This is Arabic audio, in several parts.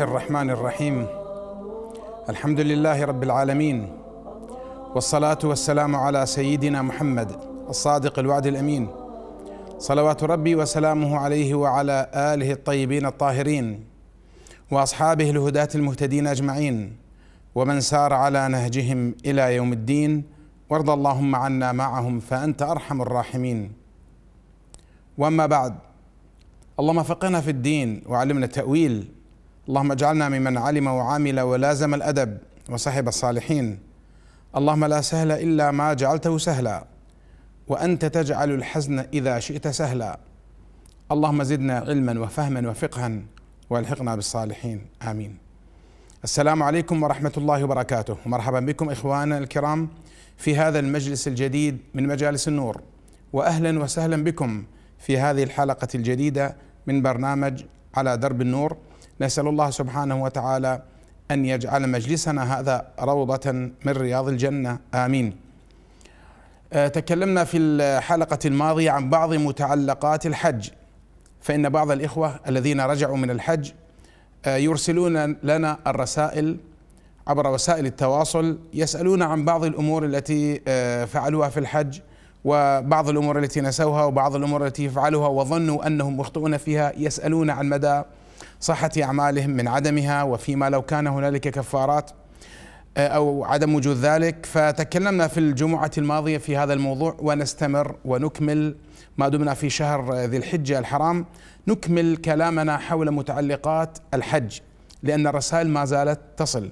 الله الرحمن الرحيم الحمد لله رب العالمين والصلاه والسلام على سيدنا محمد الصادق الوعد الامين صلوات ربي وسلامه عليه وعلى اله الطيبين الطاهرين واصحابه الهداه المهتدين اجمعين ومن سار على نهجهم الى يوم الدين وارض اللهم عنا معهم فانت ارحم الراحمين واما بعد اللهم فقنا في الدين وعلمنا التاويل اللهم اجعلنا ممن علم وعامل ولازم الادب وصحب الصالحين اللهم لا سهل الا ما جعلته سهلا وانت تجعل الحزن اذا شئت سهلا اللهم زدنا علما وفهما وفقها والحقنا بالصالحين امين السلام عليكم ورحمه الله وبركاته مرحبا بكم اخواننا الكرام في هذا المجلس الجديد من مجالس النور واهلا وسهلا بكم في هذه الحلقه الجديده من برنامج على درب النور نسال الله سبحانه وتعالى ان يجعل مجلسنا هذا روضه من رياض الجنه امين آه، تكلمنا في الحلقه الماضيه عن بعض متعلقات الحج فان بعض الاخوه الذين رجعوا من الحج آه، يرسلون لنا الرسائل عبر وسائل التواصل يسالون عن بعض الامور التي آه، فعلوها في الحج وبعض الامور التي نسوها وبعض الامور التي فعلوها وظنوا انهم مخطئون فيها يسالون عن مدى صحة أعمالهم من عدمها وفيما لو كان هنالك كفارات آه، أو عدم وجود ذلك فتكلمنا في الجمعة الماضية في هذا الموضوع ونستمر ونكمل ما دمنا في شهر ذي الحجة الحرام نكمل كلامنا حول متعلقات الحج لأن الرسائل ما زالت تصل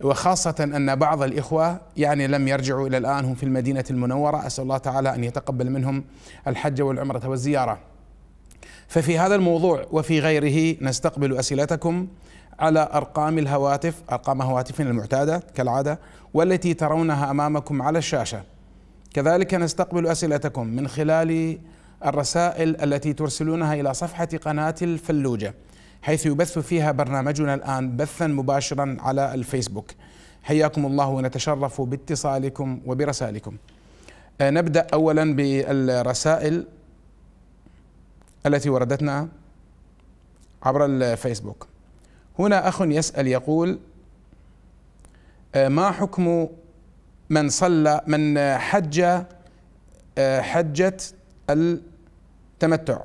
وخاصة أن بعض الإخوة يعني لم يرجعوا إلى الآن هم في المدينة المنورة أسأل الله تعالى أن يتقبل منهم الحج والعمرة والزيارة ففي هذا الموضوع وفي غيره نستقبل اسئلتكم على ارقام الهواتف ارقام هواتفنا المعتاده كالعاده والتي ترونها امامكم على الشاشه كذلك نستقبل اسئلتكم من خلال الرسائل التي ترسلونها الى صفحه قناه الفلوجه حيث يبث فيها برنامجنا الان بثا مباشرا على الفيسبوك حياكم الله ونتشرف باتصالكم وبرسائلكم آه، نبدا اولا بالرسائل التي وردتنا عبر الفيسبوك هنا اخ يسال يقول آه، ما حكم من صلى من حج آه، حجه التمتع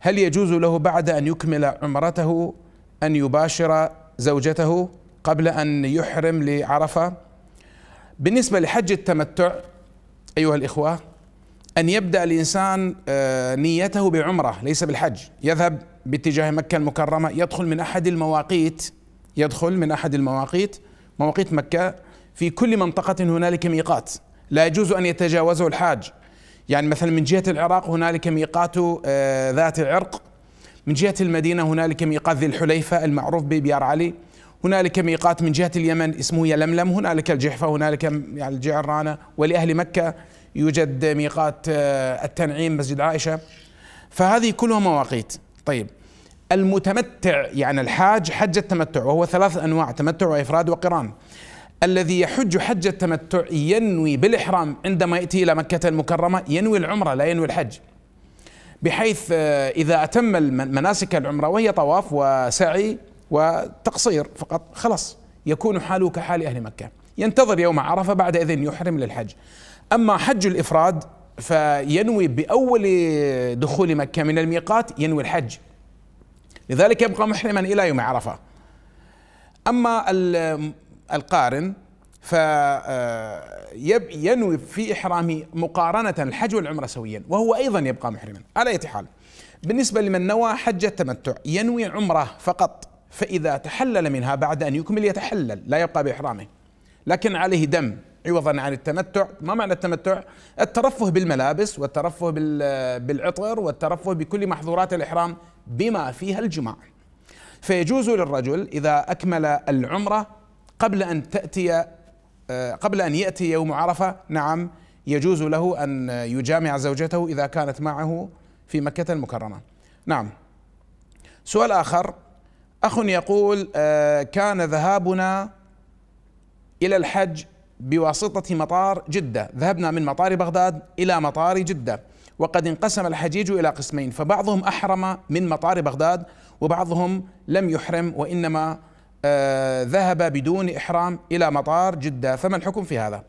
هل يجوز له بعد ان يكمل عمرته ان يباشر زوجته قبل ان يحرم لعرفه بالنسبه لحج التمتع ايها الاخوه أن يبدأ الإنسان آه، نيته بعمرة ليس بالحج يذهب باتجاه مكة المكرمة يدخل من أحد المواقيت يدخل من أحد المواقيت مواقيت مكة في كل منطقة هنالك ميقات لا يجوز أن يتجاوزه الحاج يعني مثلا من جهة العراق هنالك ميقات آه، ذات عرق من جهة المدينة هنالك ميقات ذي الحليفة المعروف ببيار علي هنالك ميقات من جهة اليمن اسمه يلملم هنالك الجحفة هنالك يعني الجعرانة ولأهل مكة يوجد ميقات آه، التنعيم مسجد عائشة فهذه كلها مواقيت طيب المتمتع يعني الحاج حج التمتع وهو ثلاث أنواع تمتع وإفراد وقران الذي يحج حج التمتع ينوي بالإحرام عندما يأتي إلى مكة المكرمة ينوي العمرة لا ينوي الحج بحيث آه، إذا أتم مناسك العمرة وهي طواف وسعي وتقصير فقط خلاص يكون حاله كحال أهل مكة ينتظر يوم عرفة بعد إذن يحرم للحج أما حج الإفراد فينوي بأول دخول مكة من الميقات ينوي الحج لذلك يبقى محرما إلى يوم عرفة أما القارن فينوي آه، في إحرامه مقارنة الحج والعمرة سويا وهو أيضا يبقى محرما على أي حال بالنسبة لمن نوى حج التمتع ينوي عمرة فقط فإذا تحلل منها بعد أن يكمل يتحلل لا يبقى بإحرامه لكن عليه دم عوضا أيوة، عن التمتع ما معنى التمتع الترفه بالملابس والترفه بالعطر والترفه بكل محظورات الإحرام بما فيها الجماع فيجوز للرجل إذا أكمل العمرة قبل أن تأتي آه، قبل أن يأتي يوم عرفة نعم يجوز له أن يجامع زوجته إذا كانت معه في مكة المكرمة نعم سؤال آخر أخ يقول آه، كان ذهابنا إلى الحج بواسطة مطار جدة ذهبنا من مطار بغداد إلى مطار جدة وقد انقسم الحجيج إلى قسمين فبعضهم أحرم من مطار بغداد وبعضهم لم يحرم وإنما آه ذهب بدون إحرام إلى مطار جدة فما الحكم في هذا؟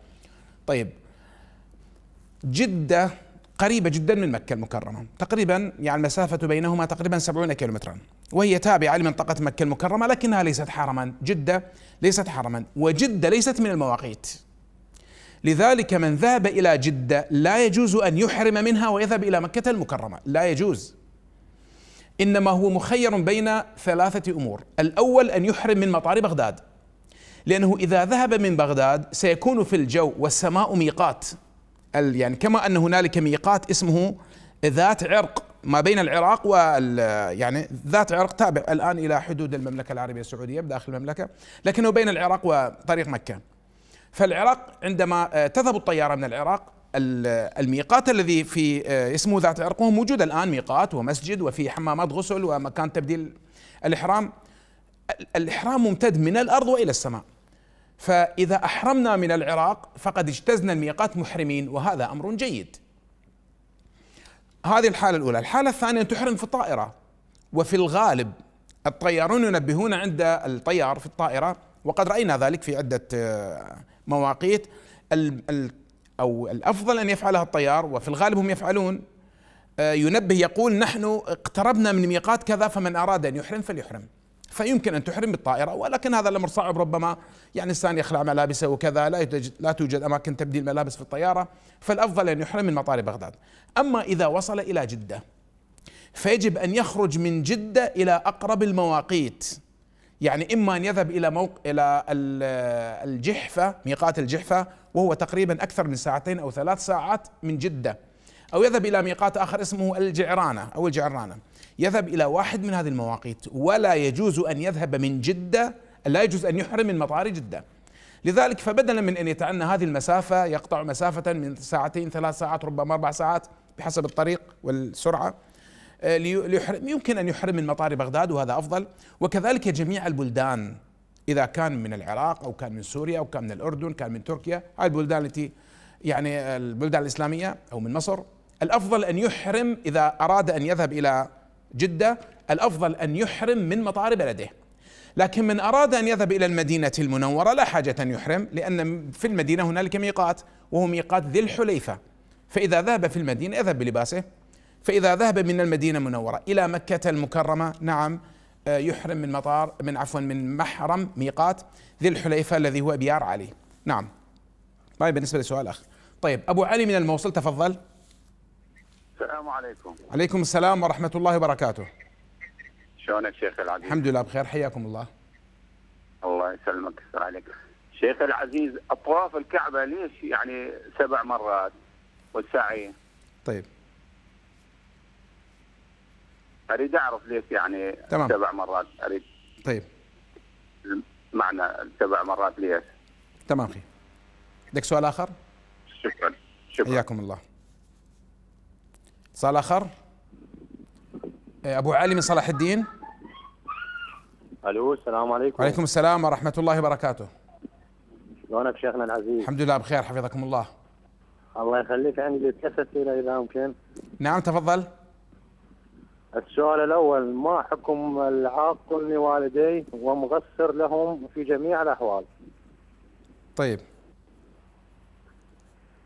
طيب جدة قريبة جدا من مكة المكرمة تقريبا يعني المسافة بينهما تقريبا 70 كيلومترا وهي تابعة لمنطقة مكة المكرمة لكنها ليست حرما جدة ليست حرما وجدة ليست من المواقيت لذلك من ذهب إلى جدة لا يجوز أن يحرم منها ويذهب إلى مكة المكرمة لا يجوز إنما هو مخير بين ثلاثة أمور الأول أن يحرم من مطار بغداد لأنه إذا ذهب من بغداد سيكون في الجو والسماء ميقات يعني كما ان هنالك ميقات اسمه ذات عرق ما بين العراق وال يعني ذات عرق تابع الان الى حدود المملكه العربيه السعوديه بداخل المملكه لكنه بين العراق وطريق مكه فالعراق عندما آه، تذهب الطياره من العراق الميقات الذي في آه، اسمه ذات عرق هو موجود الان ميقات ومسجد وفي حمامات غسل ومكان تبديل الاحرام الاحرام ممتد من الارض والى السماء فإذا أحرمنا من العراق فقد اجتزنا الميقات محرمين وهذا أمر جيد هذه الحالة الأولى الحالة الثانية تحرم في الطائرة وفي الغالب الطيارون ينبهون عند الطيار في الطائرة وقد رأينا ذلك في عدة آه، مواقيت أو الأفضل أن يفعلها الطيار وفي الغالب هم يفعلون آه، ينبه يقول نحن اقتربنا من ميقات كذا فمن أراد أن يحرم فليحرم فيمكن أن تحرم بالطائرة ولكن هذا الأمر صعب ربما يعني الإنسان يخلع ملابسه وكذا لا لا توجد أماكن تبديل ملابس في الطيارة فالأفضل أن يحرم من مطار بغداد أما إذا وصل إلى جدة فيجب أن يخرج من جدة إلى أقرب المواقيت يعني إما أن يذهب إلى موق... إلى الجحفة ميقات الجحفة وهو تقريبا أكثر من ساعتين أو ثلاث ساعات من جدة أو يذهب إلى ميقات آخر اسمه الجعرانة أو الجعرانة يذهب إلى واحد من هذه المواقيت ولا يجوز أن يذهب من جدة لا يجوز أن يحرم من مطار جدة لذلك فبدلا من أن يتعنى هذه المسافة يقطع مسافة من ساعتين ثلاث ساعات ربما أربع ساعات بحسب الطريق والسرعة آه، ليحرم يمكن أن يحرم من مطار بغداد وهذا أفضل وكذلك جميع البلدان إذا كان من العراق أو كان من سوريا أو كان من الأردن كان من تركيا هاي البلدان التي يعني البلدان الإسلامية أو من مصر الافضل ان يحرم اذا اراد ان يذهب الى جده الافضل ان يحرم من مطار بلده لكن من اراد ان يذهب الى المدينه المنوره لا حاجه ان يحرم لان في المدينه هنالك ميقات وهو ميقات ذي الحليفه فاذا ذهب في المدينه يذهب بلباسه فاذا ذهب من المدينه المنوره الى مكه المكرمه نعم آه، يحرم من مطار من عفوا من محرم ميقات ذي الحليفه الذي هو ابيار علي نعم طيب بالنسبه لسؤال اخر طيب ابو علي من الموصل تفضل السلام عليكم عليكم السلام ورحمة الله وبركاته شلونك شيخ العزيز الحمد لله بخير حياكم الله الله يسلمك يسر عليك شيخ العزيز أطواف الكعبة ليش يعني سبع مرات والسعي طيب أريد أعرف ليش يعني تمام. سبع مرات أريد طيب معنى السبع مرات ليش تمام خير لك سؤال آخر شكرا شكرا حياكم الله اتصال اخر إيه، ابو علي من صلاح الدين الو السلام عليكم وعليكم السلام ورحمه الله وبركاته شلونك شيخنا العزيز الحمد لله بخير حفظكم الله الله يخليك عندي ثلاث اسئله اذا ممكن نعم تفضل السؤال الاول ما حكم العاق لوالدي ومغسر لهم في جميع الاحوال طيب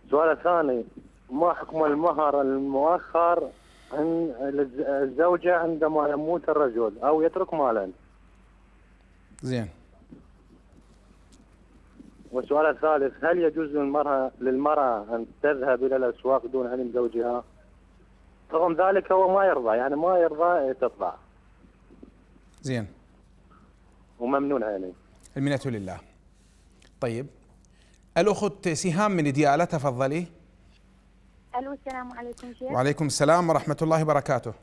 السؤال الثاني ما حكم المهر المؤخر عن الزوجة عندما يموت الرجل أو يترك مالا زين والسؤال الثالث هل يجوز للمرأة للمرأة أن تذهب إلى الأسواق دون علم زوجها؟ رغم ذلك هو ما يرضى يعني ما يرضى تطلع. زين. وممنون يعني المنة لله. طيب الأخت سهام من ديالة تفضلي. الو السلام عليكم شيخ وعليكم السلام ورحمه الله وبركاته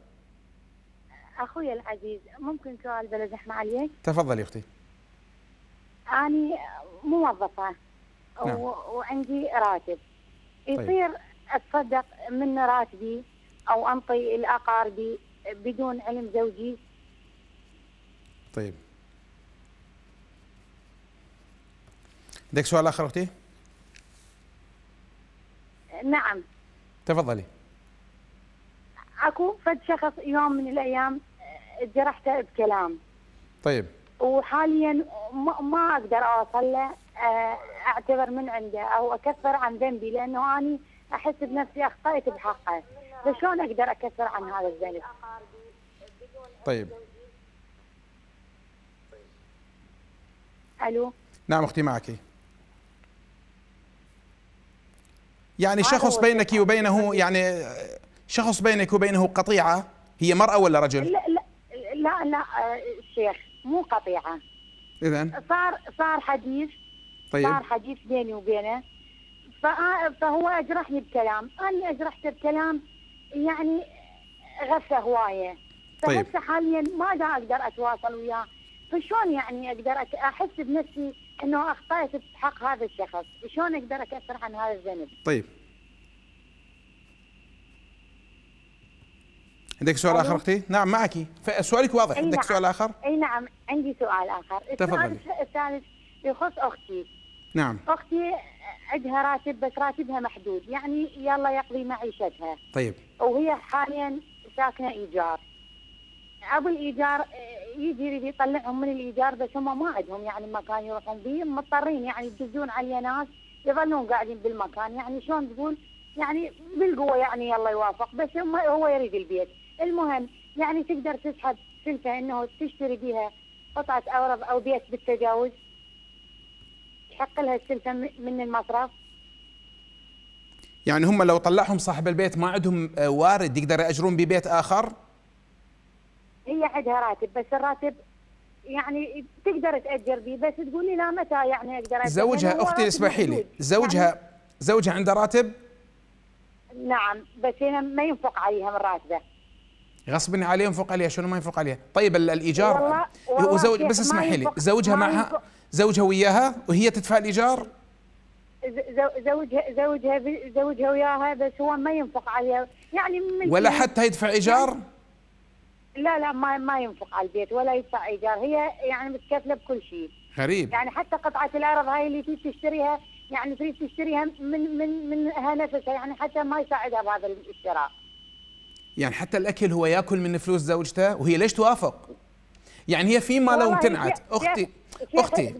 اخوي العزيز ممكن سؤال بلا زحمه عليك تفضلي اختي اني موظفه نعم. وعندي راتب طيب. يصير طيب. اتصدق من راتبي او انطي لاقاربي بدون علم زوجي طيب عندك سؤال اخر اختي؟ نعم تفضلي اكو فد شخص يوم من الايام آه، جرحته بكلام طيب وحاليا ما, ما اقدر اوصل له آه، اعتبر من عنده او اكفر عن ذنبي لانه اني احس بنفسي اخطات بحقه فشلون اقدر اكفر عن هذا الذنب؟ طيب الو نعم اختي معك يعني شخص بينك وبينه يعني شخص بينك وبينه قطيعة هي مرأة ولا رجل؟ لا لا لا, لا آه، شيخ مو قطيعة إذا صار صار حديث طيب صار حديث بيني وبينه آه، فهو أجرحني بكلام أنا أجرحته بكلام يعني غثه هواية طيب. حاليا ما أقدر أتواصل وياه فشلون يعني أقدر أحس بنفسي انه اخطات بحق هذا الشخص شلون اقدر اكفر عن هذا الذنب طيب عندك سؤال اخر اختي؟ نعم معك سؤالك واضح عندك نعم. سؤال اخر؟ اي نعم عندي سؤال اخر تفضلي السؤال الثالث يخص اختي نعم اختي عندها راتب بس راتبها محدود يعني يلا يقضي معيشتها طيب وهي حاليا ساكنه ايجار ابو الايجار يجي يريد يطلعهم من الايجار بس هم ما عندهم يعني مكان يروحون به مضطرين يعني يدزون علي ناس يظلون قاعدين بالمكان يعني شلون تقول يعني بالقوه يعني الله يوافق بس هم هو يريد البيت المهم يعني تقدر تسحب سلفه انه تشتري بها قطعه اورض او بيت بالتجاوز تحق لها السلفه من المصرف يعني هم لو طلعهم صاحب البيت ما عندهم آه، وارد يقدر ياجرون ببيت اخر؟ هي عندها راتب بس الراتب يعني تقدر تاجر به بس تقولي لا متى يعني اقدر أجر زوجها اختي اسمحي لي يعني زوجها يعني زوجها عنده راتب؟ نعم بس هنا ما ينفق عليها من راتبه غصب عليه ينفق عليها شنو ما ينفق عليها؟ طيب الايجار والله والله وزوج بس اسمحي لي زوجها معها زوجها وياها وهي تدفع الايجار؟ زوجها زوجها زوجها وياها بس هو ما ينفق عليها يعني من ولا حتى يدفع ايجار؟ يعني لا لا ما ما ينفق على البيت ولا يدفع ايجار هي يعني متكفله بكل شيء غريب يعني حتى قطعه الارض هاي اللي تريد تشتريها يعني تريد تشتريها من من منها نفسها يعني حتى ما يساعدها بهذا الشراء يعني حتى الاكل هو ياكل من فلوس زوجته وهي ليش توافق؟ يعني هي فيما لو امتنعت اختي اختي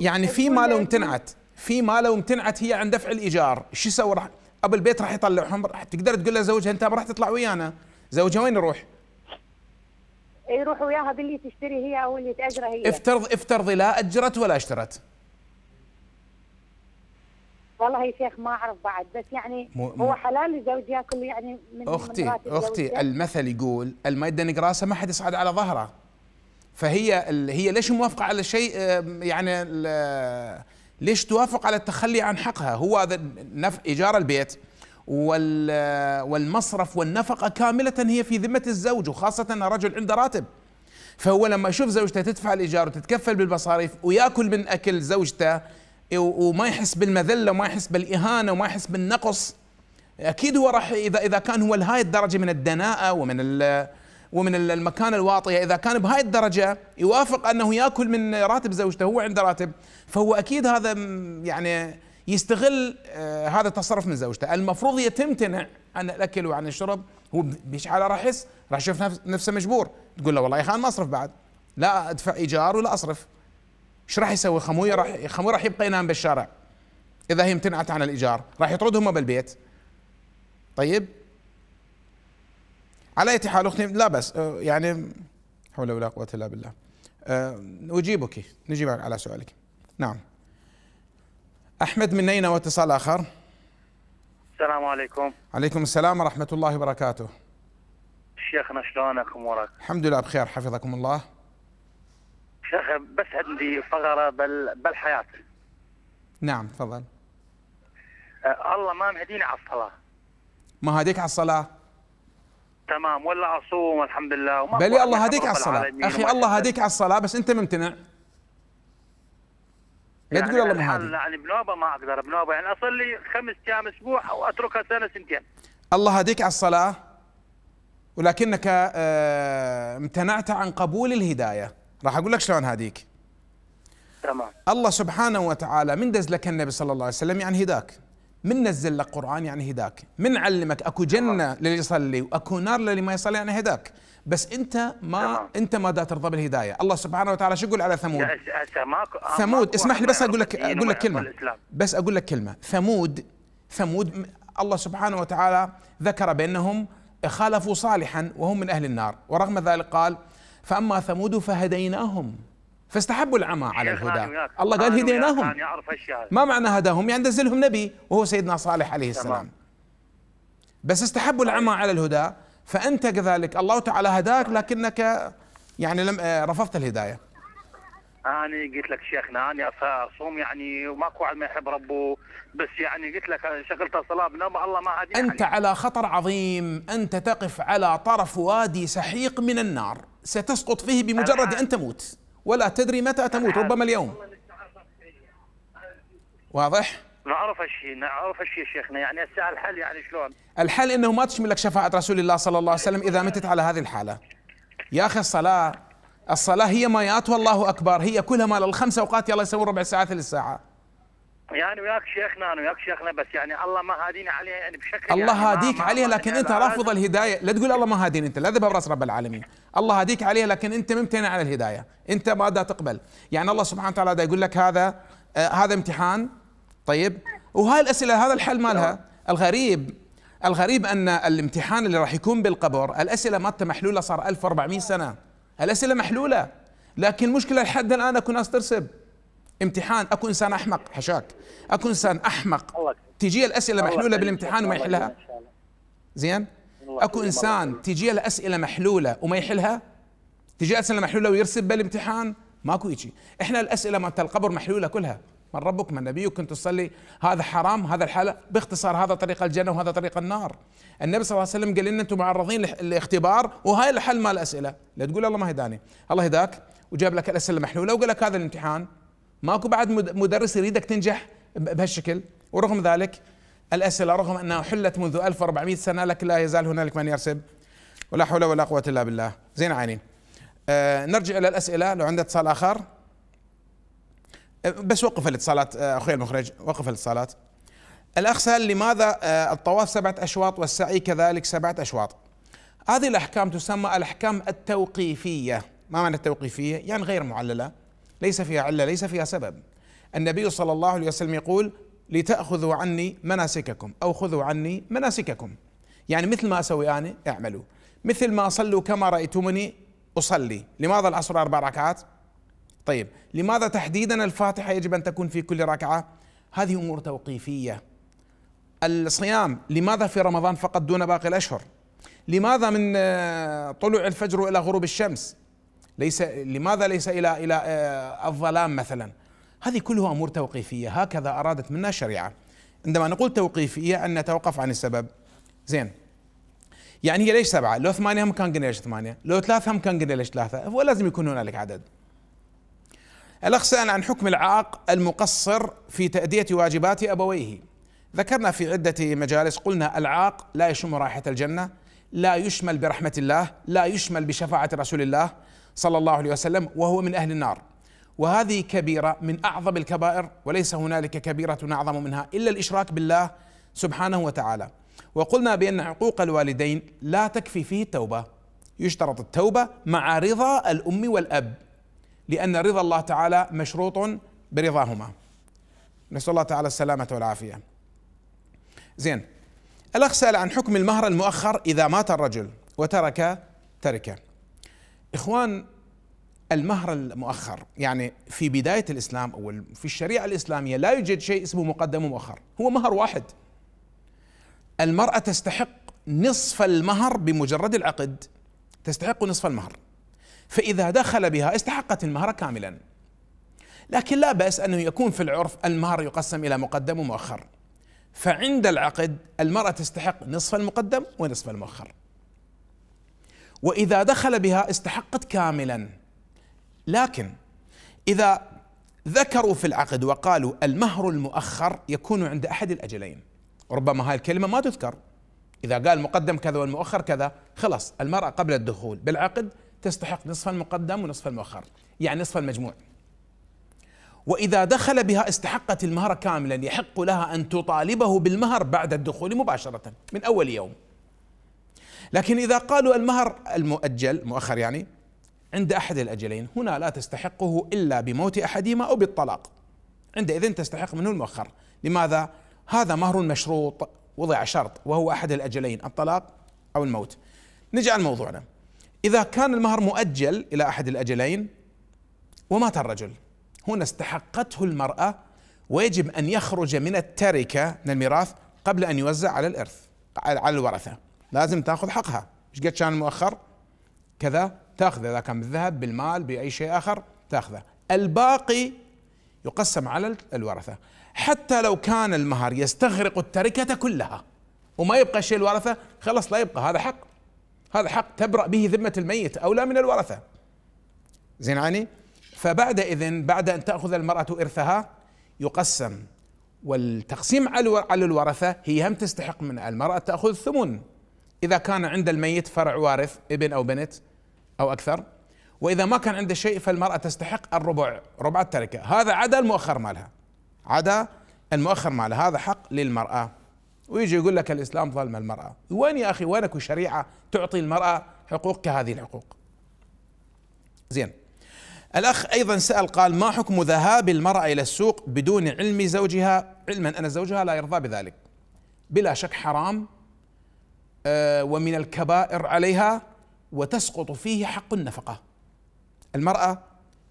يعني فيما لو امتنعت فيما لو امتنعت هي عن دفع الايجار شو يسوي راح ابو البيت راح يطلعهم تقدر تقول لزوجها انت ما راح تطلع ويانا زوجها وين يروح؟ يروح إيه، وياها باللي تشتري هي او اللي تاجره هي افترض افترضي لا اجرت ولا اشترت والله يا شيخ ما اعرف بعد بس يعني م... م... هو حلال لزوجها ياكل يعني من اختي من اختي زوجها. يعني. المثل يقول الميدة نقراسه ما حد يصعد على ظهره فهي ال... هي ليش موافقه على شيء يعني ال... ليش توافق على التخلي عن حقها هو هذا نف... ايجار البيت والمصرف والنفقة كاملة هي في ذمة الزوج وخاصة أن رجل عنده راتب فهو لما يشوف زوجته تدفع الإيجار وتتكفل بالمصاريف ويأكل من أكل زوجته وما يحس بالمذلة وما يحس بالإهانة وما يحس بالنقص أكيد هو راح إذا إذا كان هو لهاي الدرجة من الدناءة ومن ومن المكانة الواطية إذا كان بهاي الدرجة يوافق أنه يأكل من راتب زوجته هو عنده راتب فهو أكيد هذا يعني يستغل آه، هذا التصرف من زوجته المفروض هي تمتنع عن الاكل وعن الشرب هو بيش على راح يحس راح يشوف نفسه مجبور تقول له والله يا خان ما اصرف بعد لا ادفع ايجار ولا اصرف ايش راح يسوي خموي راح خموي راح يبقى ينام بالشارع اذا هي امتنعت عن الايجار راح يطردهم بالبيت طيب على اي حال اختي لا بس آه، يعني حول ولا قوه الا بالله أه نجيبك نجيب على سؤالك نعم أحمد من نينوى واتصال آخر السلام عليكم عليكم السلام ورحمة الله وبركاته شيخنا شلونك امورك؟ الحمد لله بخير حفظكم الله شيخ بس عندي بل بل بالحياة نعم تفضل أه الله ما مهديني على الصلاة ما هديك على الصلاة تمام ولا اصوم الحمد لله وما بلي الله هديك على الصلاة اخي الله هديك على الصلاة بس انت ممتنع لا تقول والله يعني ما يعني بنوبه ما اقدر بنوبه يعني اصلي خمس ايام اسبوع او اتركها سنه سنتين الله هديك على الصلاه ولكنك آه، امتنعت عن قبول الهدايه راح اقول لك شلون هديك تمام الله سبحانه وتعالى من دز لك النبي صلى الله عليه وسلم يعني هداك من نزل لك قران يعني هداك من علمك اكو جنه للي يصلي واكو نار للي ما يصلي يعني هداك بس انت ما تمام. انت ما دا ترضى بالهدايه الله سبحانه وتعالى شو يقول على ثمود آه، ثمود اسمح لي بس اقول لك اقول لك كلمه بس اقول لك كلمه ثمود ثمود الله سبحانه وتعالى ذكر بانهم خالفوا صالحا وهم من اهل النار ورغم ذلك قال فاما ثمود فهديناهم فاستحبوا العمى على الهدى الله قال هديناهم ما معنى هداهم يعني نزلهم نبي وهو سيدنا صالح عليه السلام بس استحبوا العمى طيب. على الهدى فأنت كذلك الله تعالى هداك لكنك يعني لم آه، رفضت الهداية أنا قلت لك شيخنا أنا أصوم يعني وماكو واحد ما يحب ربه بس يعني قلت لك شغلت صلاة بنوبة الله ما عاد يعني. أنت على خطر عظيم أنت تقف على طرف وادي سحيق من النار ستسقط فيه بمجرد أن تموت ولا تدري متى تموت ربما اليوم واضح؟ نعرف هالشيء نعرف هالشيء شيخنا يعني هسه الحل يعني شلون الحل انه ما تشملك شفاعه رسول الله صلى الله عليه وسلم اذا متت على هذه الحاله يا اخي الصلاه الصلاه هي مايات والله اكبر هي كلها مال الخمس اوقات يلا يسوون ربع ساعه ثلث ساعه يعني وياك شيخنا انا يعني وياك شيخنا بس يعني الله ما هاديني عليها يعني بشكل يعني الله يعني هاديك ما عليها ما لكن انت رافض الهدايه لا تقول الله ما هاديني انت لا ذبح راس رب العالمين الله هاديك عليها لكن انت ممتنع على الهدايه انت ما دا تقبل يعني الله سبحانه وتعالى دا يقول لك هذا آه هذا امتحان طيب وهاي الاسئله هذا الحل مالها الغريب الغريب ان الامتحان اللي راح يكون بالقبر الاسئله مالته محلوله صار 1400 سنه الاسئله محلوله لكن مشكله لحد الان اكو ناس ترسب امتحان اكو انسان احمق حشاك اكو انسان احمق تجي الاسئله محلوله بالامتحان وما يحلها زين اكو انسان تجي الاسئله محلوله وما يحلها تجي اسئله محلوله ويرسب بالامتحان ماكو هيجي احنا الاسئله مالت القبر محلوله كلها من ربك من نبيك كنت تصلي هذا حرام هذا الحلال باختصار هذا طريق الجنة وهذا طريق النار النبي صلى الله عليه وسلم قال لنا أنتم معرضين للاختبار وهاي الحل مال الأسئلة لا تقول الله ما هداني الله هداك وجاب لك الأسئلة محلولة وقال لك هذا الامتحان ماكو بعد مدرس يريدك تنجح بهالشكل ورغم ذلك الأسئلة رغم أنها حلت منذ 1400 سنة لكن لا يزال هنالك من يرسب ولا حول ولا قوة إلا بالله زين عيني آه نرجع إلى الأسئلة لو عندنا اتصال آخر بس وقف الاتصالات اخوي آه، المخرج وقف الاتصالات الاخ سال لماذا آه، الطواف سبعه اشواط والسعي كذلك سبعه اشواط هذه الاحكام تسمى الاحكام التوقيفيه ما معنى التوقيفيه يعني غير معلله ليس فيها عله ليس فيها سبب النبي صلى الله عليه وسلم يقول لتاخذوا عني مناسككم او خذوا عني مناسككم يعني مثل ما اسوي انا اعملوا مثل ما صلوا كما رايتمني اصلي لماذا العصر اربع ركعات طيب لماذا تحديدا الفاتحة يجب أن تكون في كل ركعة هذه أمور توقيفية الصيام لماذا في رمضان فقط دون باقي الأشهر لماذا من آه، طلوع الفجر إلى غروب الشمس ليس لماذا ليس إلى إلى آه، الظلام مثلا هذه كلها أمور توقيفية هكذا أرادت منا الشريعة عندما نقول توقيفية أن نتوقف عن السبب زين يعني هي ليش سبعة لو ثمانية هم كان قلنا ليش ثمانية لو ثلاثة هم كان قلنا ليش ثلاثة هو لازم يكون هنالك عدد الأخ سأل عن حكم العاق المقصر في تأدية واجبات أبويه ذكرنا في عدة مجالس قلنا العاق لا يشم رائحة الجنة لا يشمل برحمة الله لا يشمل بشفاعة رسول الله صلى الله عليه وسلم وهو من أهل النار وهذه كبيرة من أعظم الكبائر وليس هنالك كبيرة أعظم منها إلا الإشراك بالله سبحانه وتعالى وقلنا بأن حقوق الوالدين لا تكفي فيه التوبة يشترط التوبة مع رضا الأم والأب لأن رضا الله تعالى مشروط برضاهما نسأل الله تعالى السلامة والعافية زين الأخ سأل عن حكم المهر المؤخر إذا مات الرجل وترك تركة إخوان المهر المؤخر يعني في بداية الإسلام أو في الشريعة الإسلامية لا يوجد شيء اسمه مقدم ومؤخر هو مهر واحد المرأة تستحق نصف المهر بمجرد العقد تستحق نصف المهر فإذا دخل بها استحقت المهر كاملا لكن لا بأس أنه يكون في العرف المهر يقسم إلى مقدم ومؤخر فعند العقد المرأة تستحق نصف المقدم ونصف المؤخر وإذا دخل بها استحقت كاملا لكن إذا ذكروا في العقد وقالوا المهر المؤخر يكون عند أحد الأجلين ربما هاي الكلمة ما تذكر إذا قال مقدم كذا والمؤخر كذا خلاص المرأة قبل الدخول بالعقد تستحق نصف المقدم ونصف المؤخر يعني نصف المجموع وإذا دخل بها استحقت المهر كاملا يحق لها أن تطالبه بالمهر بعد الدخول مباشرة من أول يوم لكن إذا قالوا المهر المؤجل مؤخر يعني عند أحد الأجلين هنا لا تستحقه إلا بموت أحدهما أو بالطلاق عندئذ تستحق منه المؤخر لماذا؟ هذا مهر مشروط وضع شرط وهو أحد الأجلين الطلاق أو الموت نجي على موضوعنا إذا كان المهر مؤجل إلى أحد الأجلين ومات الرجل هنا استحقته المرأة ويجب أن يخرج من التركة من الميراث قبل أن يوزع على الإرث على الورثة لازم تأخذ حقها إيش قد كان المؤخر كذا تأخذه إذا كان بالذهب بالمال بأي شيء آخر تأخذه الباقي يقسم على الورثة حتى لو كان المهر يستغرق التركة كلها وما يبقى شيء الورثة خلاص لا يبقى هذا حق هذا حق تبرأ به ذمة الميت أو لا من الورثة زين عني فبعد إذن بعد أن تأخذ المرأة إرثها يقسم والتقسيم على الورثة هي هم تستحق من المرأة تأخذ الثمن إذا كان عند الميت فرع وارث ابن أو بنت أو أكثر وإذا ما كان عنده شيء فالمرأة تستحق الربع ربع التركة هذا عدا المؤخر مالها عدا المؤخر مالها هذا حق للمرأة ويجي يقول لك الاسلام ظلم المراه، وين يا اخي وينك الشريعه تعطي المراه حقوق كهذه الحقوق؟ زين الاخ ايضا سال قال ما حكم ذهاب المراه الى السوق بدون علم زوجها علما ان زوجها لا يرضى بذلك؟ بلا شك حرام آه، ومن الكبائر عليها وتسقط فيه حق النفقه. المراه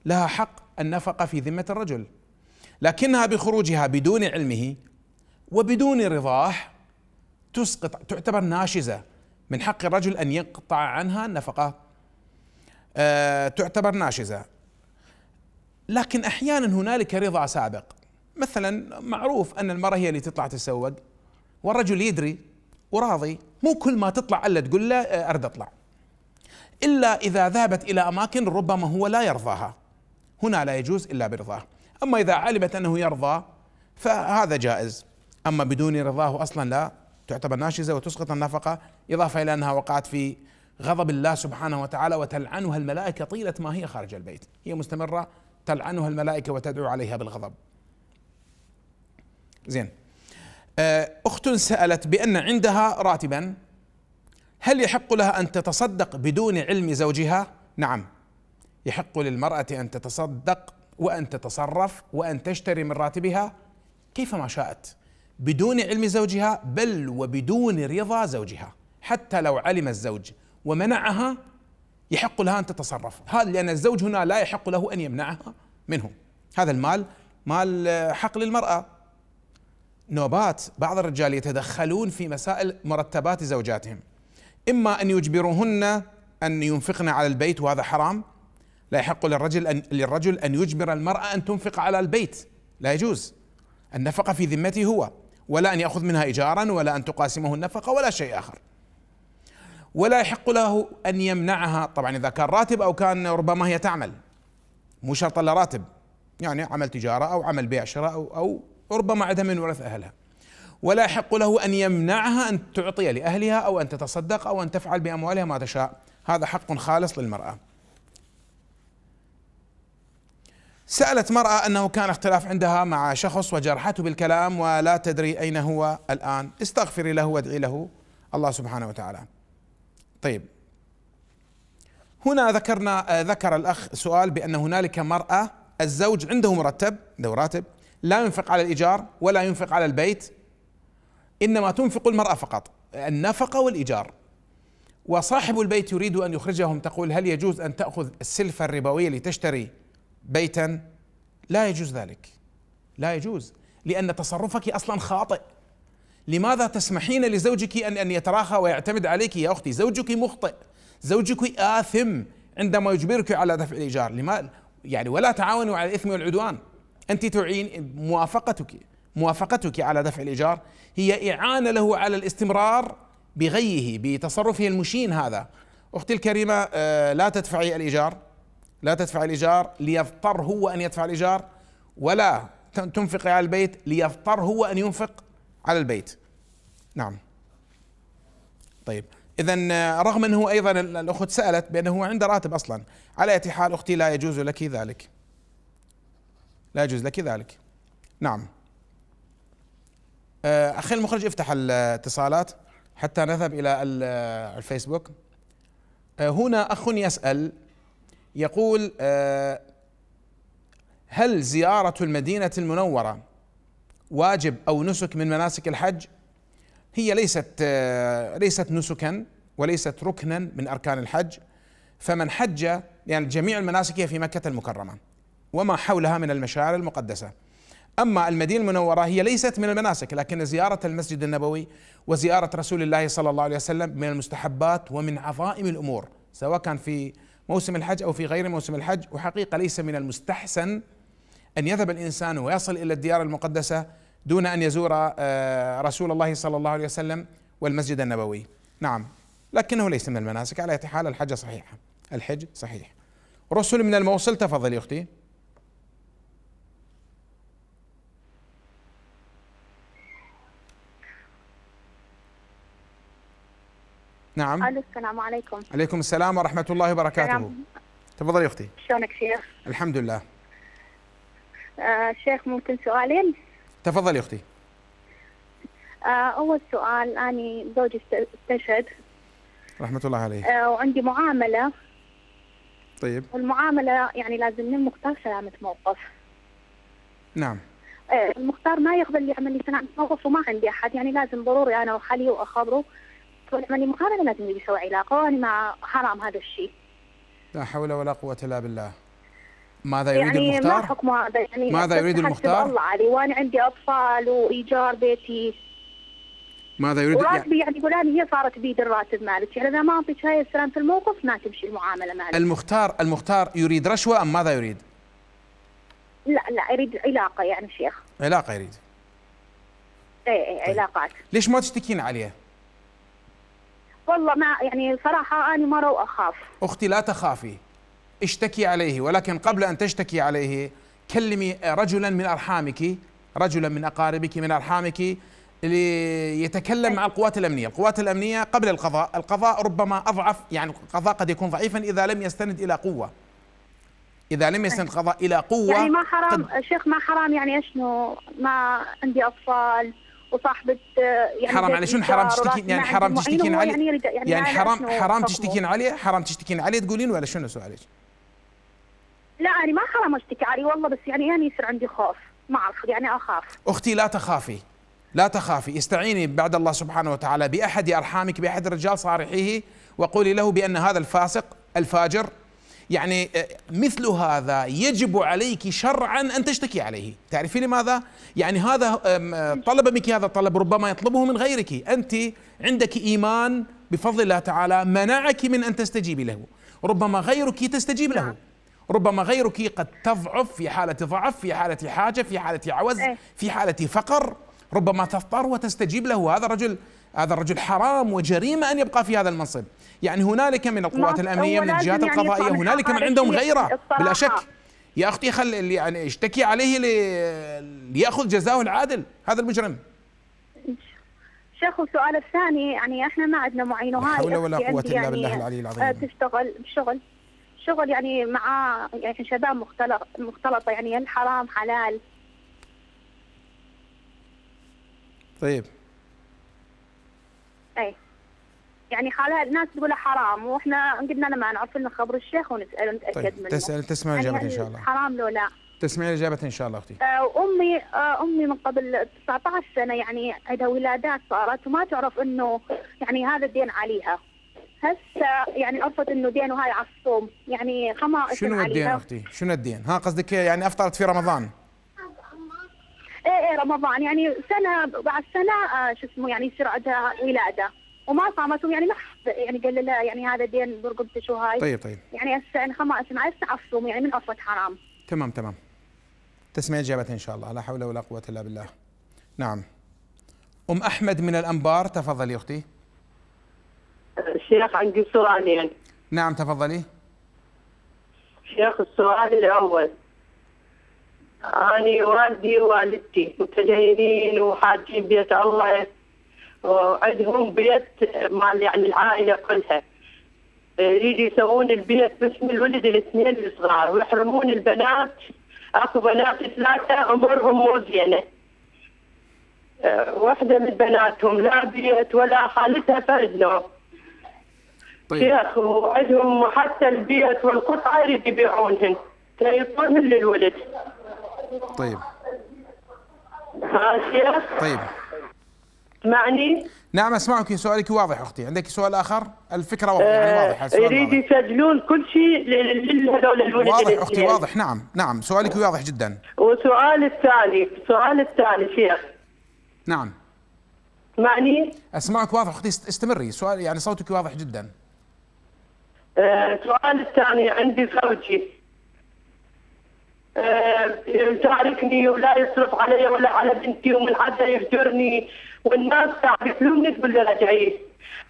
لها حق النفقه في ذمه الرجل لكنها بخروجها بدون علمه وبدون رضاه تسقط تعتبر ناشزة من حق الرجل أن يقطع عنها النفقة أه تعتبر ناشزة لكن أحيانا هنالك رضا سابق مثلا معروف أن المرأة هي اللي تطلع تتسوق والرجل يدري وراضي مو كل ما تطلع الا تقول له آه، ارد اطلع الا اذا ذهبت الى اماكن ربما هو لا يرضاها هنا لا يجوز الا برضاه اما اذا علمت انه يرضى فهذا جائز أما بدون رضاه أصلا لا تعتبر ناشزة وتسقط النفقة إضافة إلى أنها وقعت في غضب الله سبحانه وتعالى وتلعنها الملائكة طيلة ما هي خارج البيت هي مستمرة تلعنها الملائكة وتدعو عليها بالغضب زين آه، أخت سألت بأن عندها راتبا هل يحق لها أن تتصدق بدون علم زوجها؟ نعم يحق للمرأة أن تتصدق وأن تتصرف وأن تشتري من راتبها كيفما شاءت بدون علم زوجها بل وبدون رضا زوجها حتى لو علم الزوج ومنعها يحق لها ان تتصرف هذا لان الزوج هنا لا يحق له ان يمنعها منه هذا المال مال حق للمراه نوبات بعض الرجال يتدخلون في مسائل مرتبات زوجاتهم اما ان يجبرهن ان ينفقن على البيت وهذا حرام لا يحق للرجل ان للرجل ان يجبر المراه ان تنفق على البيت لا يجوز النفقه في ذمته هو ولا أن يأخذ منها إيجارا ولا أن تقاسمه النفقة ولا شيء آخر ولا يحق له أن يمنعها طبعا إذا كان راتب أو كان ربما هي تعمل مو الا راتب يعني عمل تجارة أو عمل بيع شراء أو, أو ربما عندها من ورث أهلها ولا يحق له أن يمنعها أن تعطي لأهلها أو أن تتصدق أو أن تفعل بأموالها ما تشاء هذا حق خالص للمرأة سألت مرأة أنه كان اختلاف عندها مع شخص وجرحته بالكلام ولا تدري أين هو الآن استغفري له وادعي له الله سبحانه وتعالى طيب هنا ذكرنا آه، ذكر الأخ سؤال بأن هنالك مرأة الزوج عنده مرتب ذو راتب لا ينفق على الإيجار ولا ينفق على البيت إنما تنفق المرأة فقط النفقة والإيجار وصاحب البيت يريد أن يخرجهم تقول هل يجوز أن تأخذ السلفة الربوية لتشتري بيتا لا يجوز ذلك لا يجوز لأن تصرفك أصلا خاطئ لماذا تسمحين لزوجك أن أن يتراخى ويعتمد عليك يا أختي زوجك مخطئ زوجك آثم عندما يجبرك على دفع الإيجار لماذا يعني ولا تعاونوا على الإثم والعدوان أنت تعين موافقتك موافقتك على دفع الإيجار هي إعانة له على الاستمرار بغيه بتصرفه المشين هذا أختي الكريمة آه، لا تدفعي الإيجار لا تدفع الإيجار ليضطر هو أن يدفع الإيجار ولا تنفق على البيت ليضطر هو أن ينفق على البيت نعم طيب إذا رغم أنه أيضا الأخت سألت بأنه عنده راتب أصلا على أي حال أختي لا يجوز لك ذلك لا يجوز لك ذلك نعم آه، أخي المخرج افتح الاتصالات حتى نذهب إلى الفيسبوك آه، هنا أخ يسأل يقول آه، هل زيارة المدينة المنورة واجب أو نسك من مناسك الحج هي ليست آه، ليست نسكا وليست ركنا من أركان الحج فمن حج يعني جميع المناسك هي في مكة المكرمة وما حولها من المشاعر المقدسة أما المدينة المنورة هي ليست من المناسك لكن زيارة المسجد النبوي وزيارة رسول الله صلى الله عليه وسلم من المستحبات ومن عظائم الأمور سواء كان في موسم الحج أو في غير موسم الحج وحقيقة ليس من المستحسن أن يذهب الإنسان ويصل إلى الديار المقدسة دون أن يزور آه، رسول الله صلى الله عليه وسلم والمسجد النبوي نعم لكنه ليس من المناسك على حال الحج صحيحة الحج صحيح رسل من الموصل تفضل يا أختي نعم الو السلام عليكم عليكم السلام ورحمه الله وبركاته السلام. تفضلي اختي شلونك شيخ الحمد لله آه شيخ ممكن سؤالين تفضلي اختي آه اول سؤال اني زوجي استشهد رحمه الله عليه آه وعندي معامله طيب والمعامله يعني لازم المختار سلامه موقف نعم آه المختار ما يقبل يعمل لي سلامه موقف وما عندي احد يعني لازم ضروري انا وخالي واخبره أتطلع ماني مقابلة ما تنجي سوى علاقة وأنا مع حرام هذا الشيء لا حول ولا قوة إلا بالله ماذا يريد يعني المختار؟ ما حكم هذا يعني ماذا يريد المختار؟ الله علي وأنا عندي أطفال وإيجار بيتي ماذا يريد راتبي يعني, يعني يقول يعني هي صارت بيد الراتب مالك يعني اذا ما اعطيك هاي السلام في الموقف ما تمشي المعامله مالك المختار المختار يريد رشوه ام ماذا يريد؟ لا لا يريد علاقه يعني شيخ علاقه يريد اي اي طيب. علاقات ليش ما تشتكين عليه؟ والله ما يعني صراحه انا مره واخاف اختي لا تخافي اشتكي عليه ولكن قبل ان تشتكي عليه كلمي رجلا من ارحامك رجلا من اقاربك من ارحامك ليتكلم مع القوات الامنيه، القوات الامنيه قبل القضاء، القضاء ربما اضعف يعني القضاء قد يكون ضعيفا اذا لم يستند الى قوه. اذا لم يستند القضاء الى قوه يعني ما حرام قد... شيخ ما حرام يعني اشنو ما عندي اطفال وصاحبه آه، يعني حرام على شنو حرام تشتكين يعني حرام تشتكين عليه يعني, يعني, يعني, حرام حرام تشتكين عليه حرام تشتكين عليه تقولين ولا شنو سؤالك؟ لا انا يعني ما حرام اشتكي عليه والله بس يعني انا يصير عندي خوف ما اعرف يعني اخاف اختي لا تخافي لا تخافي استعيني بعد الله سبحانه وتعالى باحد ارحامك باحد رجال صارحيه وقولي له بان هذا الفاسق الفاجر يعني آه, مثل هذا يجب عليك شرعا أن تشتكي عليه تعرفي لماذا؟ يعني هذا آه، طلب منك هذا الطلب ربما يطلبه من غيرك أنت عندك إيمان بفضل الله تعالى منعك من أن تستجيبي له ربما غيرك تستجيب له نعم. ربما غيرك قد تضعف في حالة ضعف في حالة حاجة في حالة عوز إيه. في حالة فقر ربما تضطر وتستجيب له هذا الرجل هذا الرجل حرام وجريمه ان يبقى في هذا المنصب يعني هنالك من القوات الامنيه من الجهات يعني القضائيه هنالك من عندهم غيره بلا شك يا اختي خل يعني اشتكي عليه لياخذ جزاه العادل هذا المجرم شيخ السؤال الثاني يعني احنا ما عندنا معين وهاي حول ولا قوه الا يعني بالله العلي آه، العظيم تشتغل شغل شغل يعني مع يعني شباب مختلط مختلطه يعني الحرام حلال طيب يعني خالها الناس تقول حرام واحنا قلنا لما نعرف خبر الشيخ ونسال ونتاكد طيب. منه تسال تسمع يعني اجابه ان شاء الله حرام لو لا تسمعي الإجابة إن شاء الله أختي آه، أمي آه، أمي من قبل 19 سنة يعني عندها ولادات صارت وما تعرف إنه يعني هذا الدين عليها هسه يعني عرفت انه دين وهاي على الصوم يعني خما شنو الدين اختي؟ شنو الدين؟ ها قصدك إيه؟ يعني افطرت في رمضان؟ ايه ايه رمضان يعني سنه بعد سنه آه، شو اسمه يعني يصير عندها ولاده وما صامتهم يعني ما حد يعني قال لا يعني هذا دين برقبته شو هاي طيب طيب يعني هسه يعني خمس ما عصم يعني من عصمة حرام تمام تمام تسمع اجابتها ان شاء الله لا حول ولا قوه الا بالله نعم ام احمد من الانبار تفضلي اختي الشيخ عندي يعني. سؤالين نعم تفضلي شيخ السؤال الاول اني اودي والدتي متدينين وحاجين بيت الله وعندهم بيت مال يعني العائله كلها آه، يجي يسوون البيت باسم الولد الاثنين الصغار ويحرمون البنات اكو بنات ثلاثه عمرهم مو زينه آه، واحده من بناتهم لا بيت ولا خالتها فرد نوم طيب. شيخ وعندهم حتى البيت والقطعه يريد يبيعونهن يعطونهن للولد طيب ها شيخ طيب تسمعني؟ نعم اسمعك سؤالك واضح اختي، عندك سؤال اخر؟ الفكره واضحه يعني آه، واضح يريد يسجلون كل شيء لهذول الولد واضح اختي واضح نعم نعم سؤالك واضح جدا وسؤال الثاني السؤال الثاني شيخ نعم تسمعني؟ اسمعك واضح اختي استمري سؤال يعني صوتك واضح جدا آه، السؤال الثاني عندي زوجي آه تاركني ولا يصرف علي ولا على بنتي ومن حتى يفجرني والناس قاعد يقولون تقول لي رجعي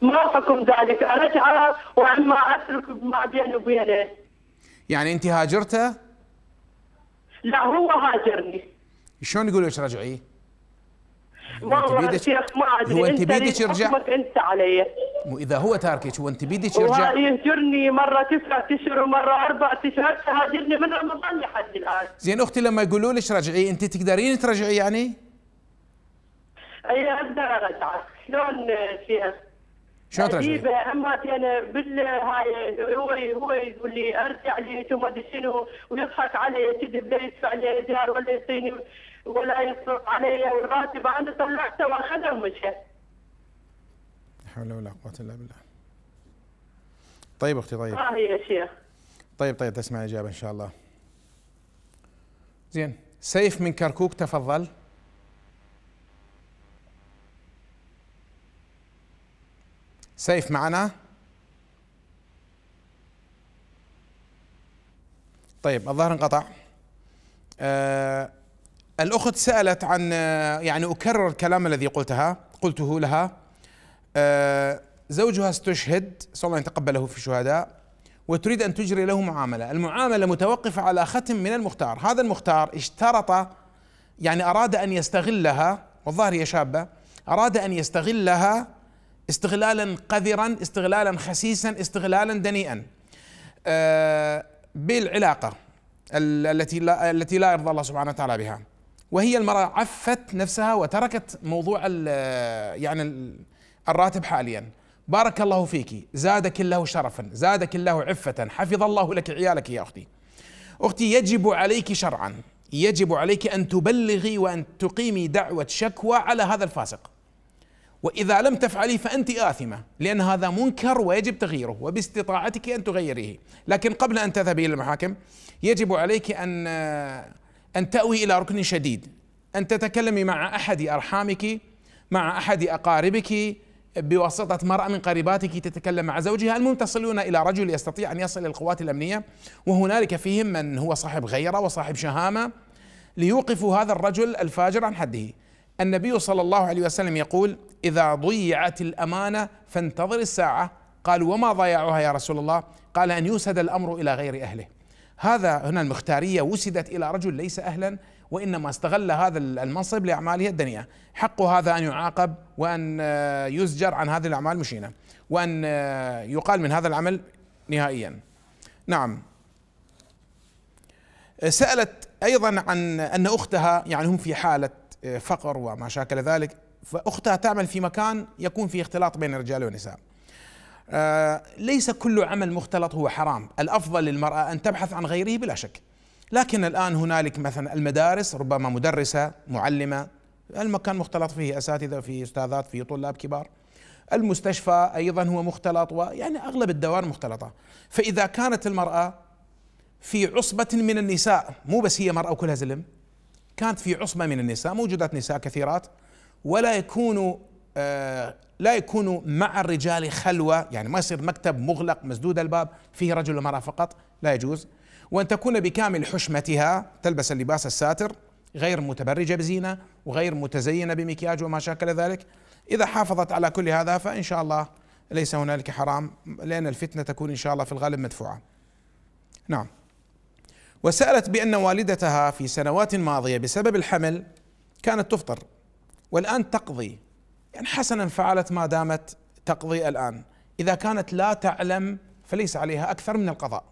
ما حكم ذلك ارجعه واما اترك ما بيني وبينه يعني انت هاجرته؟ لا هو هاجرني شلون يقول لك رجعي؟ والله الشيخ ما ادري هو انت بيدك يرجع انت علي مو اذا هو تاركك هو انت بيدك يرجع يهجرني مره تسعة اشهر ومره اربع اشهر هاجرني من رمضان لحد الان زين اختي لما يقولوا لك رجعي انت تقدرين ترجعي يعني؟ اي اقدر ارجع شلون فيها؟ شلون ترجع؟ اما انا بال هاي هو هو يقول لي ارجع لي وما ادري شنو ويضحك علي كذب لا يدفع لي ايجار ولا يعطيني ولا يصرف علي والراتب انا طلعته واخذه ومشى. حول ولا قوة الا بالله. طيب اختي طيب. اه يا شيخ. طيب طيب تسمع اجابه ان شاء الله. زين سيف من كركوك تفضل. سيف معنا طيب الظاهر انقطع آه الأخت سألت عن آه، يعني أكرر الكلام الذي قلتها قلته لها آه زوجها استشهد صلى الله أن يتقبله في الشهداء وتريد أن تجري له معاملة المعاملة متوقفة على ختم من المختار هذا المختار اشترط يعني أراد أن يستغلها والظاهر هي شابة أراد أن يستغلها استغلالا قذرا استغلالا خسيسا استغلالا دنيئا آه، بالعلاقه التي لا التي لا يرضى الله سبحانه وتعالى بها وهي المراه عفت نفسها وتركت موضوع يعني الراتب حاليا بارك الله فيك زادك الله شرفا زادك الله عفة حفظ الله لك عيالك يا أختي أختي يجب عليك شرعا يجب عليك أن تبلغي وأن تقيمي دعوة شكوى على هذا الفاسق واذا لم تفعلي فانت اثمه لان هذا منكر ويجب تغييره وباستطاعتك ان تغيريه لكن قبل ان تذهبي الى المحاكم يجب عليك ان ان تاوي الى ركن شديد ان تتكلمي مع احد ارحامك مع احد اقاربك بواسطة مرأة من قريباتك تتكلم مع زوجها المهم تصلون إلى رجل يستطيع أن يصل للقوات الأمنية وهنالك فيهم من هو صاحب غيرة وصاحب شهامة ليوقفوا هذا الرجل الفاجر عن حده النبي صلى الله عليه وسلم يقول اذا ضيعت الامانه فانتظر الساعه قالوا وما ضيعوها يا رسول الله قال ان يوسد الامر الى غير اهله هذا هنا المختاريه وسدت الى رجل ليس اهلا وانما استغل هذا المنصب لاعماله الدنيا حق هذا ان يعاقب وان آه، يزجر عن هذه الاعمال مشينه وان آه، يقال من هذا العمل نهائيا نعم سالت ايضا عن ان اختها يعني هم في حاله فقر وما شاكل ذلك فأختها تعمل في مكان يكون فيه اختلاط بين الرجال والنساء آه، ليس كل عمل مختلط هو حرام الأفضل للمرأة أن تبحث عن غيره بلا شك لكن الآن هنالك مثلا المدارس ربما مدرسة معلمة المكان مختلط فيه أساتذة فيه أستاذات فيه طلاب كبار المستشفى أيضا هو مختلط ويعني أغلب الدوائر مختلطة فإذا كانت المرأة في عصبة من النساء مو بس هي مرأة وكلها زلم كانت في عصبة من النساء موجودات نساء كثيرات ولا يكونوا آه لا يكونوا مع الرجال خلوة يعني ما يصير مكتب مغلق مسدود الباب فيه رجل ومرأة فقط لا يجوز وأن تكون بكامل حشمتها تلبس اللباس الساتر غير متبرجة بزينة وغير متزينة بمكياج وما شاكل ذلك إذا حافظت على كل هذا فإن شاء الله ليس هنالك حرام لأن الفتنة تكون إن شاء الله في الغالب مدفوعة نعم وسألت بأن والدتها في سنوات ماضية بسبب الحمل كانت تفطر والآن تقضي يعني حسنا فعلت ما دامت تقضي الآن إذا كانت لا تعلم فليس عليها أكثر من القضاء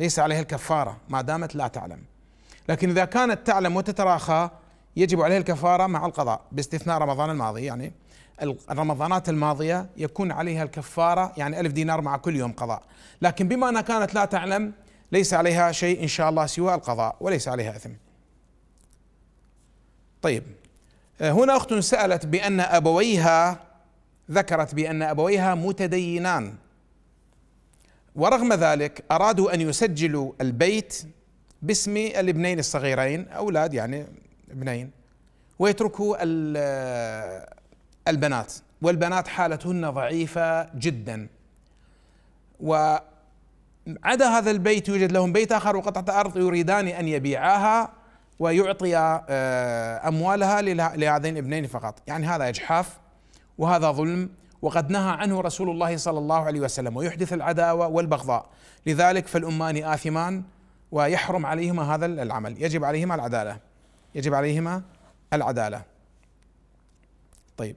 ليس عليها الكفارة ما دامت لا تعلم لكن إذا كانت تعلم وتتراخى يجب عليها الكفارة مع القضاء باستثناء رمضان الماضي يعني الرمضانات الماضية يكون عليها الكفارة يعني ألف دينار مع كل يوم قضاء لكن بما أنها كانت لا تعلم ليس عليها شيء إن شاء الله سوى القضاء وليس عليها إثم طيب آه، هنا أخت سألت بأن أبويها ذكرت بأن أبويها متدينان ورغم ذلك أرادوا أن يسجلوا البيت باسم الابنين الصغيرين أولاد يعني ابنين ويتركوا آه، البنات والبنات حالتهن ضعيفة جدا عدا هذا البيت يوجد لهم بيت آخر وقطعة أرض يريدان أن يبيعاها ويعطي آه، أموالها لهذين الابنين فقط يعني هذا إجحاف وهذا ظلم وقد نهى عنه رسول الله صلى الله عليه وسلم ويحدث العداوة والبغضاء لذلك فالأمان آثمان ويحرم عليهما هذا العمل يجب عليهما العدالة يجب عليهما العدالة طيب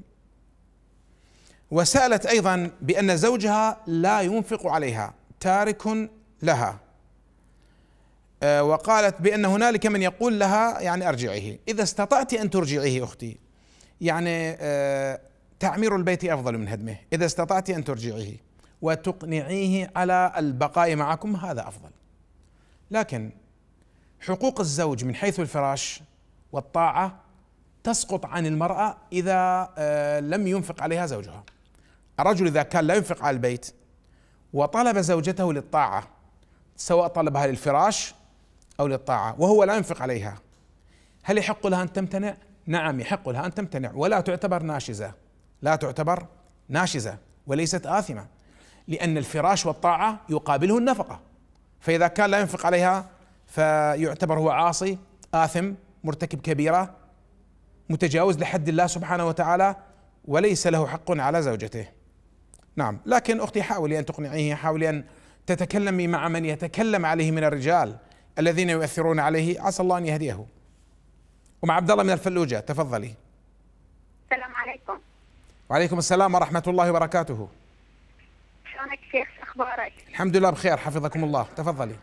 وسألت أيضا بأن زوجها لا ينفق عليها تارك لها آه، وقالت بأن هنالك من يقول لها يعني أرجعيه إذا استطعت أن ترجعيه أختي يعني آه، تعمير البيت أفضل من هدمه إذا استطعت أن ترجعيه وتقنعيه على البقاء معكم هذا أفضل لكن حقوق الزوج من حيث الفراش والطاعة تسقط عن المرأة إذا آه، لم ينفق عليها زوجها الرجل إذا كان لا ينفق على البيت وطلب زوجته للطاعة سواء طلبها للفراش أو للطاعة وهو لا ينفق عليها هل يحق لها أن تمتنع؟ نعم يحق لها أن تمتنع ولا تعتبر ناشزة لا تعتبر ناشزة وليست آثمة لأن الفراش والطاعة يقابله النفقة فإذا كان لا ينفق عليها فيعتبر هو عاصي آثم مرتكب كبيرة متجاوز لحد الله سبحانه وتعالى وليس له حق على زوجته نعم لكن أختي حاولي أن تقنعيه حاولي أن تتكلمي مع من يتكلم عليه من الرجال الذين يؤثرون عليه عسى الله أن يهديه ومع عبد الله من الفلوجة تفضلي السلام عليكم وعليكم السلام ورحمة الله وبركاته شلونك شيخ أخبارك الحمد لله بخير حفظكم الله تفضلي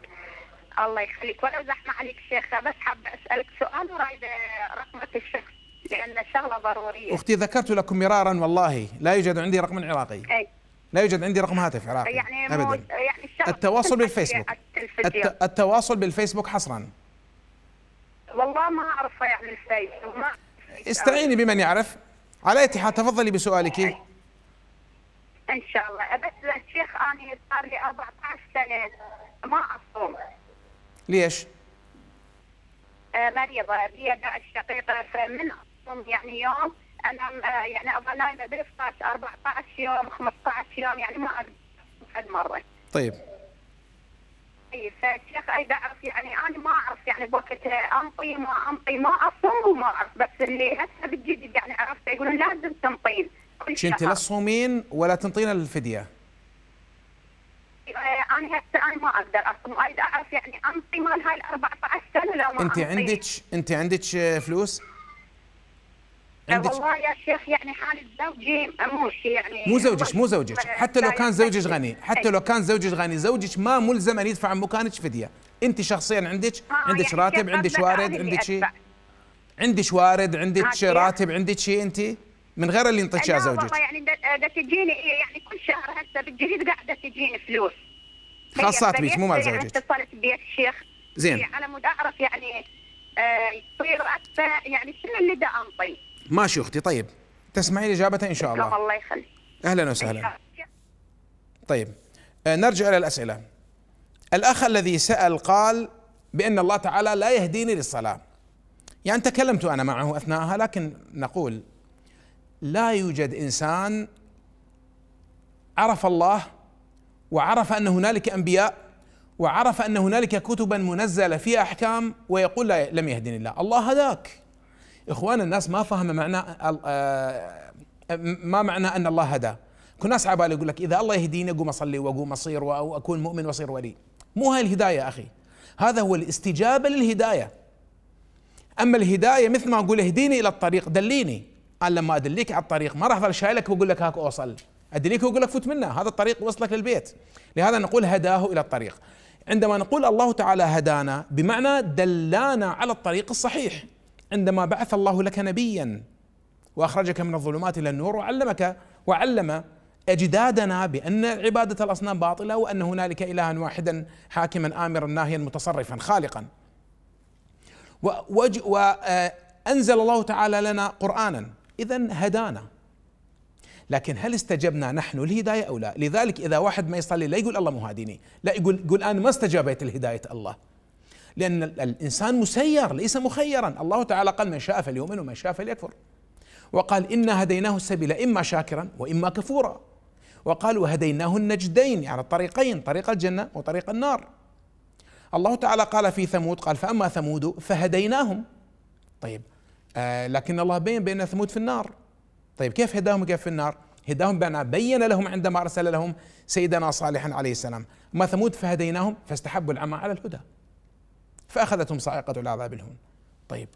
الله يخليك ولو زحمة عليك شيخ بس حابة أسألك سؤال ورايدة رقمة الشخص لأن شغلة ضرورية أختي ذكرت لكم مرارا والله لا يوجد عندي رقم عراقي أي لا يوجد عندي رقم هاتف عراقي يعني ابدا يعني التواصل بالفيسبوك الت... التواصل بالفيسبوك حصرا والله ما اعرفه يعني الفيسبوك ما استعيني بمن يعرف على اي حال تفضلي بسؤالك ان شاء الله بس الشيخ انا صار لي 14 سنه ما اصوم ليش؟ آه، مريضه هي داعش شقيقه فمن اصوم يعني يوم انا آه، يعني ابغى نايمه برفقات 14 يوم 15 يوم يعني ما اقدر مره طيب اي فالشيخ اي بعرف يعني انا ما اعرف يعني بوقت انطي آه، ما انطي ما اصوم وما اعرف بس اللي هسه بالجديد يعني عرفت يقولون لازم تنطين كل شيء انت لا تصومين ولا تنطين الفديه آه، انا هسه انا ما اقدر اصوم اريد اعرف يعني انطي مال هاي ال 14 سنه لو ما انت عندك انت عندك فلوس؟ عندك آه، والله يا شيخ يعني حالة زوجي مش يعني مو زوجك مو زوجك حتى لو كان زوجك غني حتى لو كان زوجك غني زوجك ما ملزم ان يدفع مكانك فديه انت شخصيا عندك آه، عندك راتب عندك وارد عندك شيء عندك وارد عندك راتب عندك شيء انت من غير اللي ينطيك يا زوجك والله يعني ده تجيني يعني كل شهر هسه بالجديد قاعده تجيني فلوس خاصات بيك مو مال زوجك يعني اتصلت بيك الشيخ زين على مود اعرف يعني آه، يصير اكثر يعني شنو اللي دا انطي ماشي اختي طيب تسمعين اجابته ان شاء الله الله يخليك اهلا وسهلا طيب آه، نرجع الى الاسئله الاخ الذي سال قال بان الله تعالى لا يهديني للصلاه يعني تكلمت انا معه اثناءها لكن نقول لا يوجد انسان عرف الله وعرف ان هنالك انبياء وعرف ان هنالك كتبا منزله فيها احكام ويقول لا لم يهدني الله الله هداك اخوان الناس ما فهم معنى آه، ما معنى ان الله هدى كل ناس عبالي يقول لك اذا الله يهديني اقوم اصلي واقوم اصير واكون مؤمن واصير ولي مو هاي الهدايه اخي هذا هو الاستجابه للهدايه اما الهدايه مثل ما اقول اهديني الى الطريق دليني انا لما ادليك على الطريق ما راح اظل شايلك واقول لك هاك اوصل ادليك واقول لك فوت منه هذا الطريق وصلك للبيت لهذا نقول هداه الى الطريق عندما نقول الله تعالى هدانا بمعنى دلانا على الطريق الصحيح عندما بعث الله لك نبيا واخرجك من الظلمات الى النور وعلمك وعلم اجدادنا بان عباده الاصنام باطله وان هنالك الها واحدا حاكما امرا ناهيا متصرفا خالقا وانزل آه، الله تعالى لنا قرانا اذا هدانا لكن هل استجبنا نحن الهدايه او لا؟ لذلك اذا واحد ما يصلي لا يقول الله مهاديني، لا يقول يقول انا ما استجابت لهدايه الله. لأن الإنسان مسير ليس مخيرا الله تعالى قال من شاء فليؤمن ومن شاء فليكفر وقال إنا هديناه السبيل إما شاكرا وإما كفورا وقال وهديناه النجدين يعني الطريقين طريق الجنة وطريق النار الله تعالى قال في ثمود قال فأما ثمود فهديناهم طيب آه لكن الله بين بين ثمود في النار طيب كيف هداهم كيف في النار هداهم بأن بين لهم عندما أرسل لهم سيدنا صالحا عليه السلام ما ثمود فهديناهم فاستحبوا العمى على الهدى فأخذتهم صاعقة العذاب الهون طيب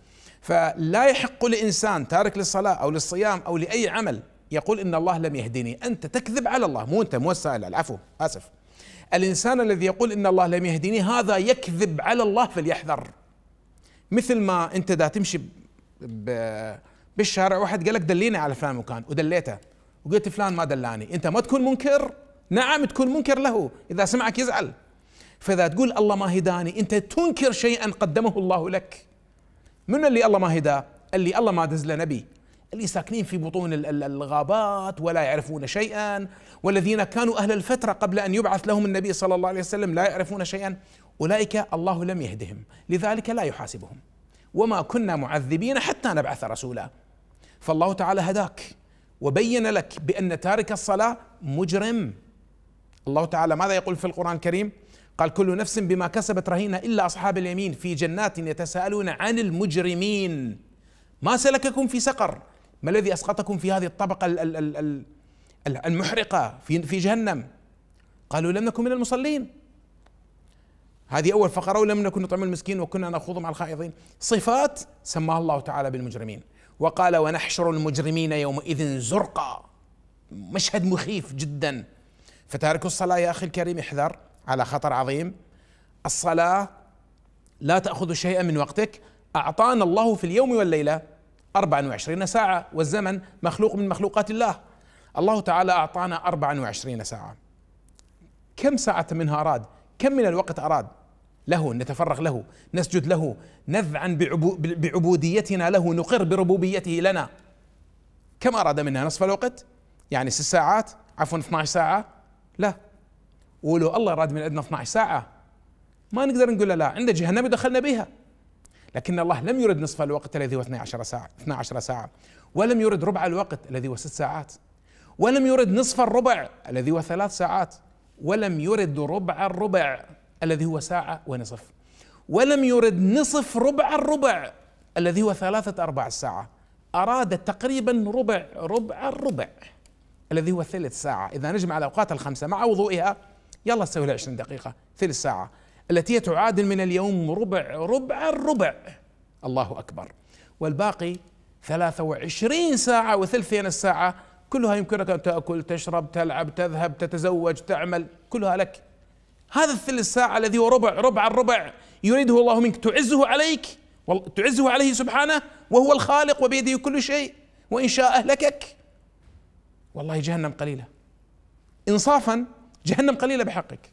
فلا يحق لإنسان تارك للصلاة أو للصيام أو لأي عمل يقول إن الله لم يهدني أنت تكذب على الله مو أنت مو السائل العفو آسف الإنسان الذي يقول إن الله لم يهدني هذا يكذب على الله فليحذر مثل ما أنت دا تمشي بالشارع واحد قال لك دليني على فلان مكان ودليته وقلت فلان ما دلاني أنت ما تكون منكر نعم تكون منكر له إذا سمعك يزعل فاذا تقول الله ما هداني انت تنكر شيئا قدمه الله لك من اللي الله ما هداه اللي الله ما دز له نبي اللي ساكنين في بطون الغابات ولا يعرفون شيئا والذين كانوا اهل الفتره قبل ان يبعث لهم النبي صلى الله عليه وسلم لا يعرفون شيئا اولئك الله لم يهدهم لذلك لا يحاسبهم وما كنا معذبين حتى نبعث رسولا فالله تعالى هداك وبين لك بان تارك الصلاه مجرم الله تعالى ماذا يقول في القران الكريم قال كل نفس بما كسبت رهينة إلا أصحاب اليمين في جنات يتساءلون عن المجرمين ما سلككم في سقر ما الذي أسقطكم في هذه الطبقة المحرقة في جهنم قالوا لم نكن من المصلين هذه أول فقرة ولم نكن نطعم المسكين وكنا نخوض مع الخائضين صفات سماها الله تعالى بالمجرمين وقال ونحشر المجرمين يومئذ زرقا مشهد مخيف جدا فتارك الصلاة يا أخي الكريم احذر على خطر عظيم الصلاة لا تأخذ شيئا من وقتك أعطانا الله في اليوم والليلة 24 ساعة والزمن مخلوق من مخلوقات الله الله تعالى أعطانا 24 ساعة كم ساعة منها أراد كم من الوقت أراد له نتفرغ له نسجد له نذعن بعبوديتنا له نقر بربوبيته لنا كم أراد منها نصف الوقت يعني ست ساعات عفوا 12 ساعة لا ولو الله يراد من عندنا 12 ساعة ما نقدر نقول له لا عند جهنم دخلنا بها لكن الله لم يرد نصف الوقت الذي هو 12 ساعة 12 ساعة ولم يرد ربع الوقت الذي هو ست ساعات ولم يرد نصف الربع الذي هو ثلاث ساعات ولم يرد ربع الربع الذي هو ساعة ونصف ولم يرد نصف ربع الربع الذي هو ثلاثة أرباع الساعة أراد تقريبا ربع ربع الربع الذي هو ثلث ساعة إذا نجمع الأوقات الخمسة مع وضوئها يلا سوي لها 20 دقيقه ثلث ساعه التي تعادل من اليوم ربع ربع الربع الله اكبر والباقي 23 ساعه وثلثين الساعه كلها يمكنك ان تاكل تشرب تلعب تذهب تتزوج تعمل كلها لك هذا الثلث ساعه الذي هو ربع ربع الربع يريده الله منك تعزه عليك تعزه عليه سبحانه وهو الخالق وبيده كل شيء وان شاء اهلكك والله جهنم قليله انصافا جهنم قليلة بحقك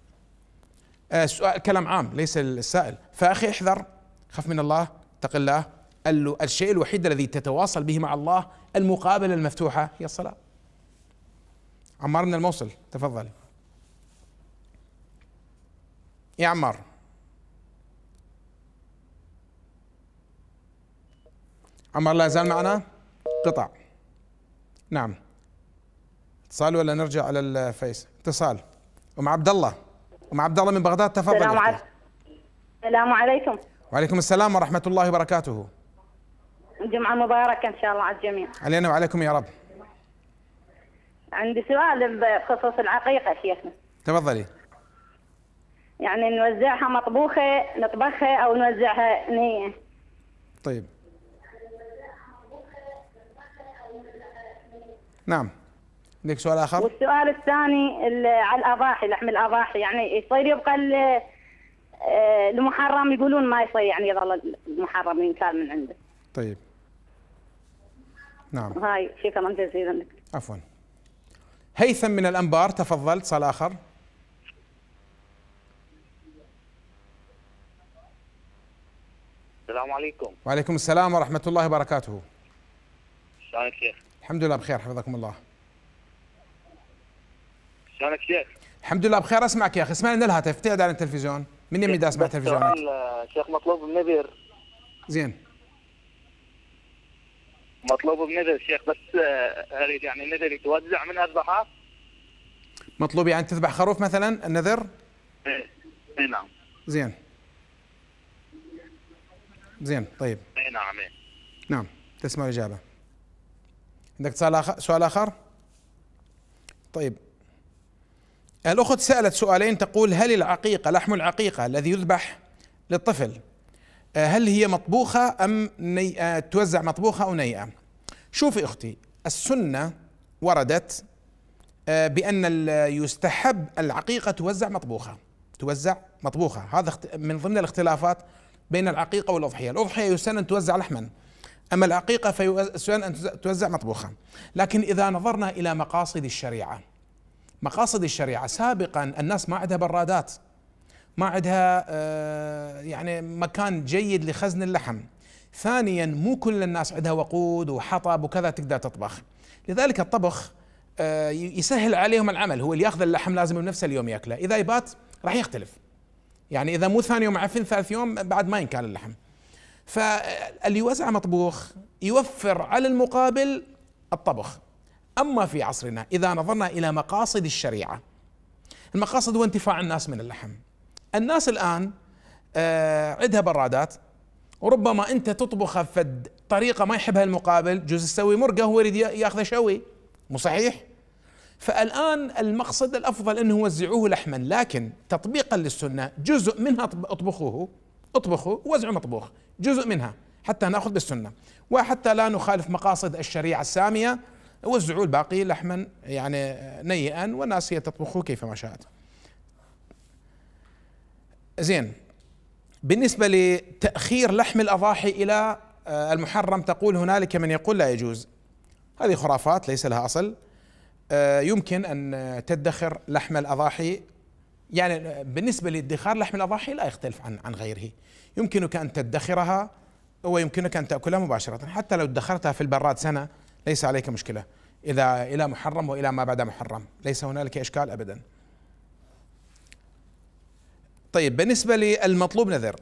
السؤال آه، كلام عام ليس السائل فأخي احذر خف من الله اتق الله الشيء الوحيد الذي تتواصل به مع الله المقابلة المفتوحة هي الصلاة عمار من الموصل تفضل يا عمار عمار لا زال معنا قطع نعم اتصال ولا نرجع على الفيس اتصال ام عبد الله ام عبد الله من بغداد تفضل السلام عليكم السلام عليكم وعليكم السلام ورحمه الله وبركاته جمعه مباركه ان شاء الله على الجميع علينا وعليكم يا رب عندي سؤال بخصوص العقيقه شيخنا تفضلي يعني نوزعها مطبوخه نطبخها او نوزعها نيه طيب نعم لك سؤال اخر؟ والسؤال الثاني على الاضاحي لحم الاضاحي يعني يصير يبقى آه، المحرم يقولون ما يصير يعني يظل المحرم ينكال من عنده. طيب. نعم. هاي شكرا جزيلا لك. عفوا. هيثم من الانبار تفضل سؤال اخر. السلام عليكم. وعليكم السلام ورحمه الله وبركاته. شلونك شيخ؟ الحمد لله بخير حفظكم الله. شلونك شيخ؟ الحمد لله بخير اسمعك يا اخي اسمعني من الهاتف تقعد على التلفزيون من يمي إيه، اسمع التلفزيون آه، شيخ مطلوب بنذر زين مطلوب بنذر شيخ بس اريد آه، يعني النذر يتوزع من الضحاف مطلوب يعني تذبح خروف مثلا النذر؟ إيه،, ايه نعم زين زين طيب اي نعم إيه. نعم تسمع الاجابه عندك سؤال اخر سؤال اخر؟ طيب الأخت سألت سؤالين تقول هل العقيقة لحم العقيقة الذي يذبح للطفل آه، هل هي مطبوخة أم ني... آه، توزع مطبوخة أو نيئة شوفي أختي السنة وردت آه، بأن يستحب العقيقة توزع مطبوخة توزع مطبوخة هذا من ضمن الاختلافات بين العقيقة والأضحية الأضحية يسن أن توزع لحما أما العقيقة فيسن أن توزع مطبوخة لكن إذا نظرنا إلى مقاصد الشريعة مقاصد الشريعه سابقا الناس ما عندها برادات ما عندها آه، يعني مكان جيد لخزن اللحم ثانيا مو كل الناس عندها وقود وحطب وكذا تقدر تطبخ لذلك الطبخ آه، يسهل عليهم العمل هو اللي ياخذ اللحم لازم بنفس اليوم ياكله اذا يبات راح يختلف يعني اذا مو ثاني يوم عفن ثالث يوم بعد ما ينكال اللحم فاللي يوزع مطبوخ يوفر على المقابل الطبخ أما في عصرنا إذا نظرنا إلى مقاصد الشريعة المقاصد هو انتفاع الناس من اللحم الناس الآن آه، عندها برادات وربما أنت تطبخها فد طريقة ما يحبها المقابل جوز تسوي مرقة هو يريد ياخذه شوي مو صحيح فالآن المقصد الأفضل أنه وزعوه لحما لكن تطبيقا للسنة جزء منها اطبخوه اطبخوا وزعوا مطبوخ جزء منها حتى ناخذ بالسنة وحتى لا نخالف مقاصد الشريعة السامية وزعوا الباقي لحما يعني نيئا والناس هي تطبخه كيفما شاءت زين بالنسبة لتأخير لحم الأضاحي إلى آه، المحرم تقول هنالك من يقول لا يجوز هذه خرافات ليس لها أصل آه، يمكن أن تدخر لحم الأضاحي يعني آه، بالنسبة لادخار لحم الأضاحي لا يختلف عن عن غيره يمكنك أن تدخرها ويمكنك أن تأكلها مباشرة حتى لو ادخرتها في البراد سنة ليس عليك مشكلة إذا إلى محرم وإلى ما بعد محرم ليس هنالك إشكال أبدا طيب بالنسبة للمطلوب نذر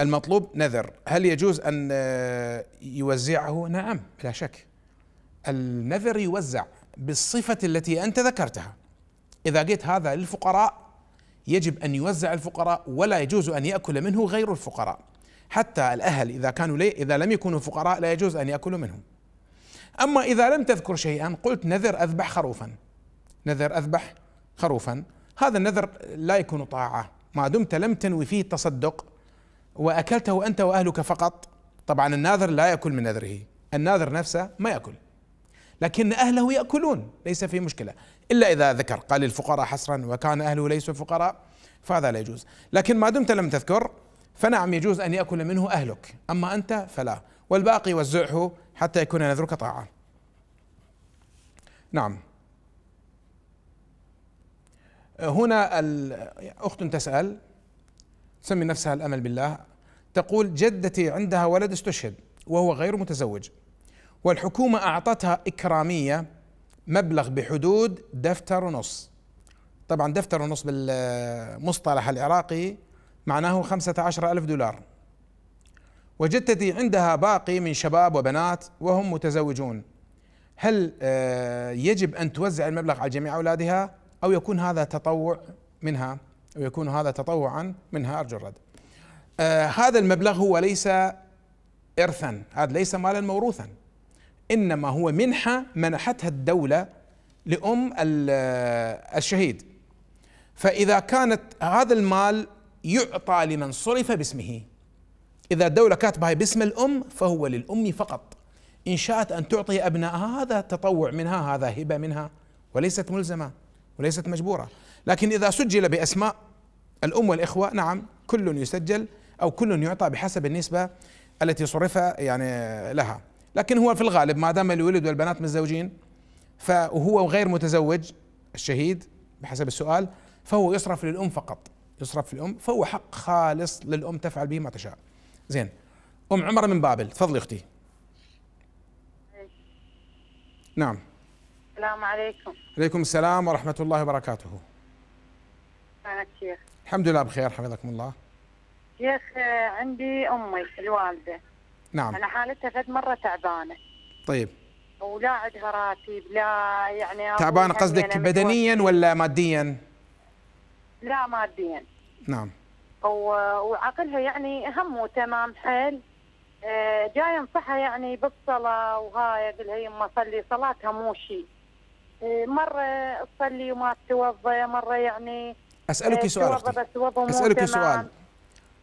المطلوب نذر هل يجوز أن يوزعه نعم لا شك النذر يوزع بالصفة التي أنت ذكرتها إذا قلت هذا للفقراء يجب أن يوزع الفقراء ولا يجوز أن يأكل منه غير الفقراء حتى الأهل إذا كانوا لي إذا لم يكونوا فقراء لا يجوز أن يأكلوا منه أما إذا لم تذكر شيئا قلت نذر أذبح خروفا نذر أذبح خروفا هذا النذر لا يكون طاعة ما دمت لم تنوي فيه التصدق وأكلته أنت وأهلك فقط طبعا الناذر لا يأكل من نذره الناذر نفسه ما يأكل لكن أهله يأكلون ليس في مشكلة إلا إذا ذكر قال الفقراء حصرا وكان أهله ليسوا فقراء فهذا لا يجوز لكن ما دمت لم تذكر فنعم يجوز أن يأكل منه أهلك أما أنت فلا والباقي وزعه حتى يكون نذرك طاعة نعم هنا أخت تسأل تسمي نفسها الأمل بالله تقول جدتي عندها ولد استشهد وهو غير متزوج والحكومة أعطتها إكرامية مبلغ بحدود دفتر ونص طبعا دفتر ونص بالمصطلح العراقي معناه خمسة عشر ألف دولار وجدتي عندها باقي من شباب وبنات وهم متزوجون هل آه، يجب أن توزع المبلغ على جميع أولادها أو يكون هذا تطوع منها أو يكون هذا تطوعا منها أرجو الرد آه، هذا المبلغ هو ليس إرثا هذا ليس مالا موروثا إنما هو منحة منحتها الدولة لأم آه، الشهيد فإذا كانت هذا المال يعطى لمن صرف باسمه إذا الدولة كاتبها باسم الأم فهو للأم فقط إن شاءت أن تعطي أبنائها هذا تطوع منها هذا هبة منها وليست ملزمة وليست مجبورة لكن إذا سجل بأسماء الأم والإخوة نعم كل يسجل أو كل يعطى بحسب النسبة التي صرف يعني لها لكن هو في الغالب ما دام الولد والبنات متزوجين فهو غير متزوج الشهيد بحسب السؤال فهو يصرف للأم فقط يصرف للأم فهو حق خالص للأم تفعل به ما تشاء زين ام عمر من بابل تفضلي اختي نعم السلام عليكم عليكم السلام ورحمه الله وبركاته شلونك شيخ الحمد لله بخير حفظكم الله شيخ عندي امي الوالده نعم انا حالتها فد مره تعبانه طيب ولا عندها راتب لا يعني تعبانه قصدك بدنيا ولا ماديا؟ لا ماديا نعم وعقلها يعني همه تمام حيل آه، جاي انصحها يعني بالصلاة وهاي اقول لها يما صلي صلاتها مو شيء آه، مرة تصلي وما تتوضا مرة يعني اسألك آه، سؤال اسألك سؤال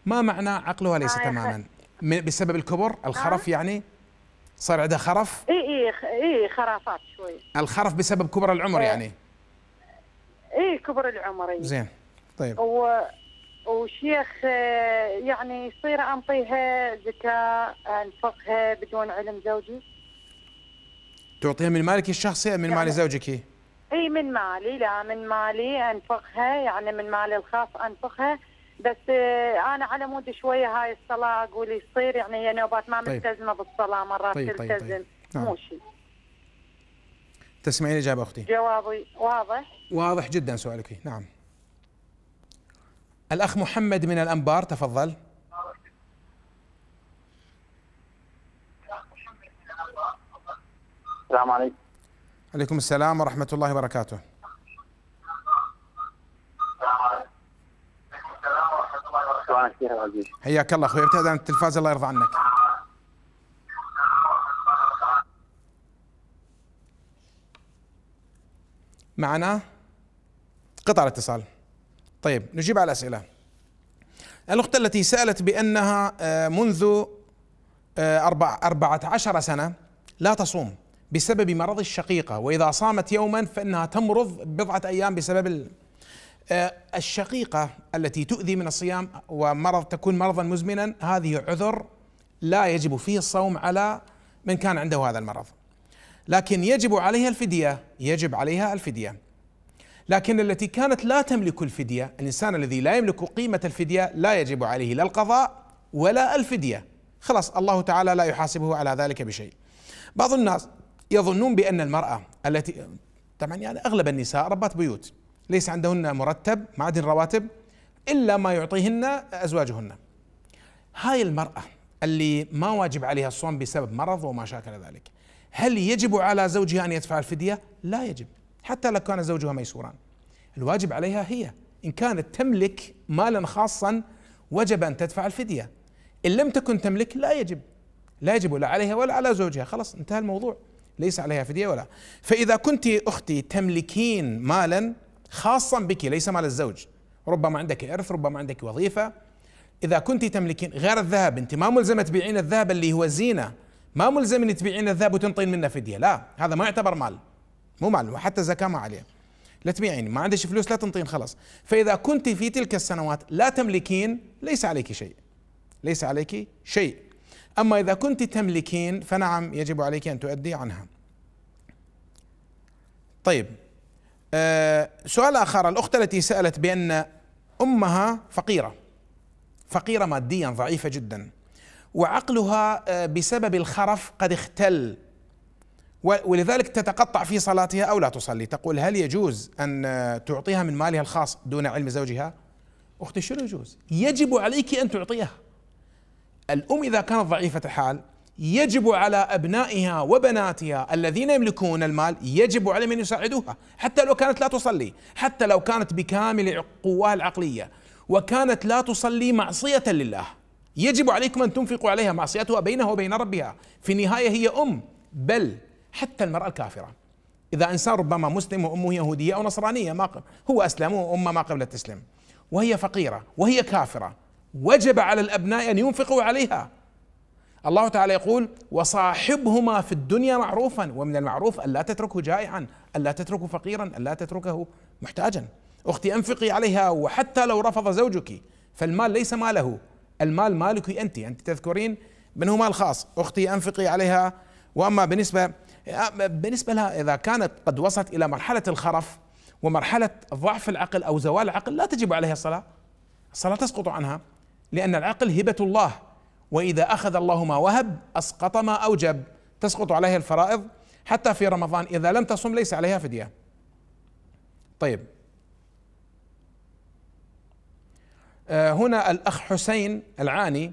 ما معنى عقلها ليس تماما بسبب الكبر الخرف يعني صار عندها خرف اي اي اي خرافات شوي الخرف بسبب كبر العمر يعني اي كبر العمر زين طيب و وشيخ آه، يعني يصير أنطيها زكاة أنفقها بدون علم زوجي تعطيها من مالك الشخصي أم من يعني مال زوجك؟ اي من مالي لا من مالي انفقها يعني من مالي الخاص انفقها بس آه، انا على مود شويه هاي الصلاه اقول يصير يعني هي نوبات ما طيب. ملتزمه بالصلاه مرات طيب تلتزم طيب طيب. نعم. مو شيء تسمعين الاجابه اختي؟ جوابي واضح؟ واضح جدا سؤالك نعم الأخ محمد من الأنبار تفضل السلام عليكم عليكم السلام ورحمة الله وبركاته حياك الله اخوي ابتعد عن التلفاز الله يرضى عنك معنا قطع الاتصال طيب نجيب على الأسئلة الأخت التي سألت بأنها آه، منذ آه، أربعة عشر سنة لا تصوم بسبب مرض الشقيقة وإذا صامت يوما فإنها تمرض بضعة أيام بسبب آه، الشقيقة التي تؤذي من الصيام ومرض تكون مرضا مزمنا هذه عذر لا يجب فيه الصوم على من كان عنده هذا المرض لكن يجب عليها الفدية يجب عليها الفدية لكن التي كانت لا تملك الفدية الإنسان الذي لا يملك قيمة الفدية لا يجب عليه لا القضاء ولا الفدية خلاص الله تعالى لا يحاسبه على ذلك بشيء بعض الناس يظنون بأن المرأة التي طبعا يعني أغلب النساء ربات بيوت ليس عندهن مرتب معدن رواتب إلا ما يعطيهن أزواجهن هاي المرأة اللي ما واجب عليها الصوم بسبب مرض وما شاكل ذلك هل يجب على زوجها أن يدفع الفدية؟ لا يجب حتى لو كان زوجها ميسورا الواجب عليها هي إن كانت تملك مالا خاصا وجب أن تدفع الفدية إن لم تكن تملك لا يجب لا يجب لا عليها ولا على زوجها خلاص انتهى الموضوع ليس عليها فدية ولا فإذا كنت أختي تملكين مالا خاصا بك ليس مال الزوج ربما عندك إرث ربما عندك وظيفة إذا كنت تملكين غير الذهب أنت ما ملزمة تبيعين الذهب اللي هو زينة ما ملزم أن تبيعين الذهب وتنطين منه فدية لا هذا ما يعتبر مال مو معلومه حتى زكاه ما عليها لا تبيعين ما عندك فلوس لا تنطين خلاص فاذا كنت في تلك السنوات لا تملكين ليس عليك شيء ليس عليك شيء اما اذا كنت تملكين فنعم يجب عليك ان تؤدي عنها طيب أه سؤال اخر الاخت التي سالت بان امها فقيره فقيره ماديا ضعيفه جدا وعقلها آه، بسبب الخرف قد اختل ولذلك تتقطع في صلاتها أو لا تصلي تقول هل يجوز أن تعطيها من مالها الخاص دون علم زوجها أختي شنو يجوز يجب عليك أن تعطيها الأم إذا كانت ضعيفة الحال يجب على أبنائها وبناتها الذين يملكون المال يجب عليهم أن يساعدوها حتى لو كانت لا تصلي حتى لو كانت بكامل قواها العقلية وكانت لا تصلي معصية لله يجب عليكم أن تنفقوا عليها معصيتها بينها وبين ربها في النهاية هي أم بل حتى المرأة الكافرة إذا إنسان ربما مسلم وأمه يهودية أو نصرانية ما هو أسلم وأمه ما قبل تسلم وهي فقيرة وهي كافرة وجب على الأبناء أن ينفقوا عليها الله تعالى يقول وصاحبهما في الدنيا معروفا ومن المعروف ألا تتركه جائعا ألا تتركه فقيرا ألا تتركه محتاجا أختي أنفقي عليها وحتى لو رفض زوجك فالمال ليس ماله المال مالك أنت أنت تذكرين منه مال خاص أختي أنفقي عليها وأما بالنسبة آه، بالنسبة لها إذا كانت قد وصلت إلى مرحلة الخرف ومرحلة ضعف العقل أو زوال العقل لا تجب عليها الصلاة الصلاة تسقط عنها لأن العقل هبة الله وإذا أخذ الله ما وهب أسقط ما أوجب تسقط عليها الفرائض حتى في رمضان إذا لم تصم ليس عليها فدية طيب آه، هنا الأخ حسين العاني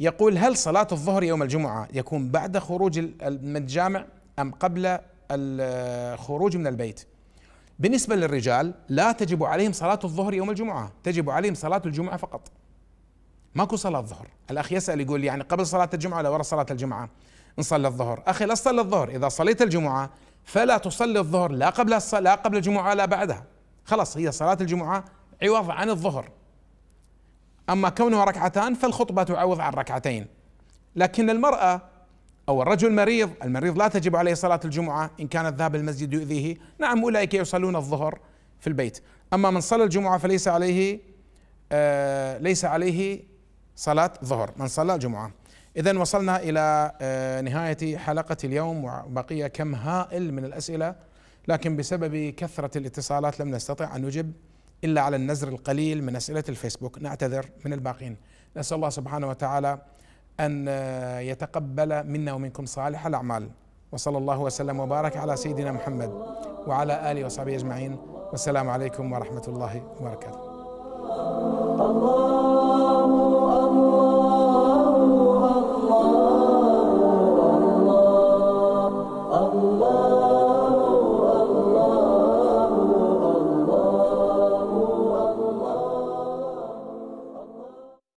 يقول هل صلاة الظهر يوم الجمعة يكون بعد خروج المتجامع أم قبل الخروج من البيت بالنسبة للرجال لا تجب عليهم صلاة الظهر يوم الجمعة تجب عليهم صلاة الجمعة فقط ماكو صلاة ظهر الأخ يسأل يقول يعني قبل صلاة الجمعة ولا ورا صلاة الجمعة نصلي الظهر أخي لا تصلي الظهر إذا صليت الجمعة فلا تصلي الظهر لا قبل الصلاة لا قبل الجمعة لا بعدها خلاص هي صلاة الجمعة عوض عن الظهر أما كونها ركعتان فالخطبة تعوض عن ركعتين لكن المرأة أو الرجل مريض المريض لا تجب عليه صلاة الجمعة إن كان الذهاب المسجد يؤذيه نعم أولئك يصلون الظهر في البيت أما من صلى الجمعة فليس عليه آه ليس عليه صلاة ظهر من صلى الجمعة إذا وصلنا إلى آه نهاية حلقة اليوم وبقي كم هائل من الأسئلة لكن بسبب كثرة الاتصالات لم نستطع أن نجب إلا على النزر القليل من أسئلة الفيسبوك نعتذر من الباقين نسأل الله سبحانه وتعالى أن يتقبل منا ومنكم صالح الأعمال وصلى الله وسلم وبارك على سيدنا محمد وعلى آله وصحبه أجمعين والسلام عليكم ورحمة الله وبركاته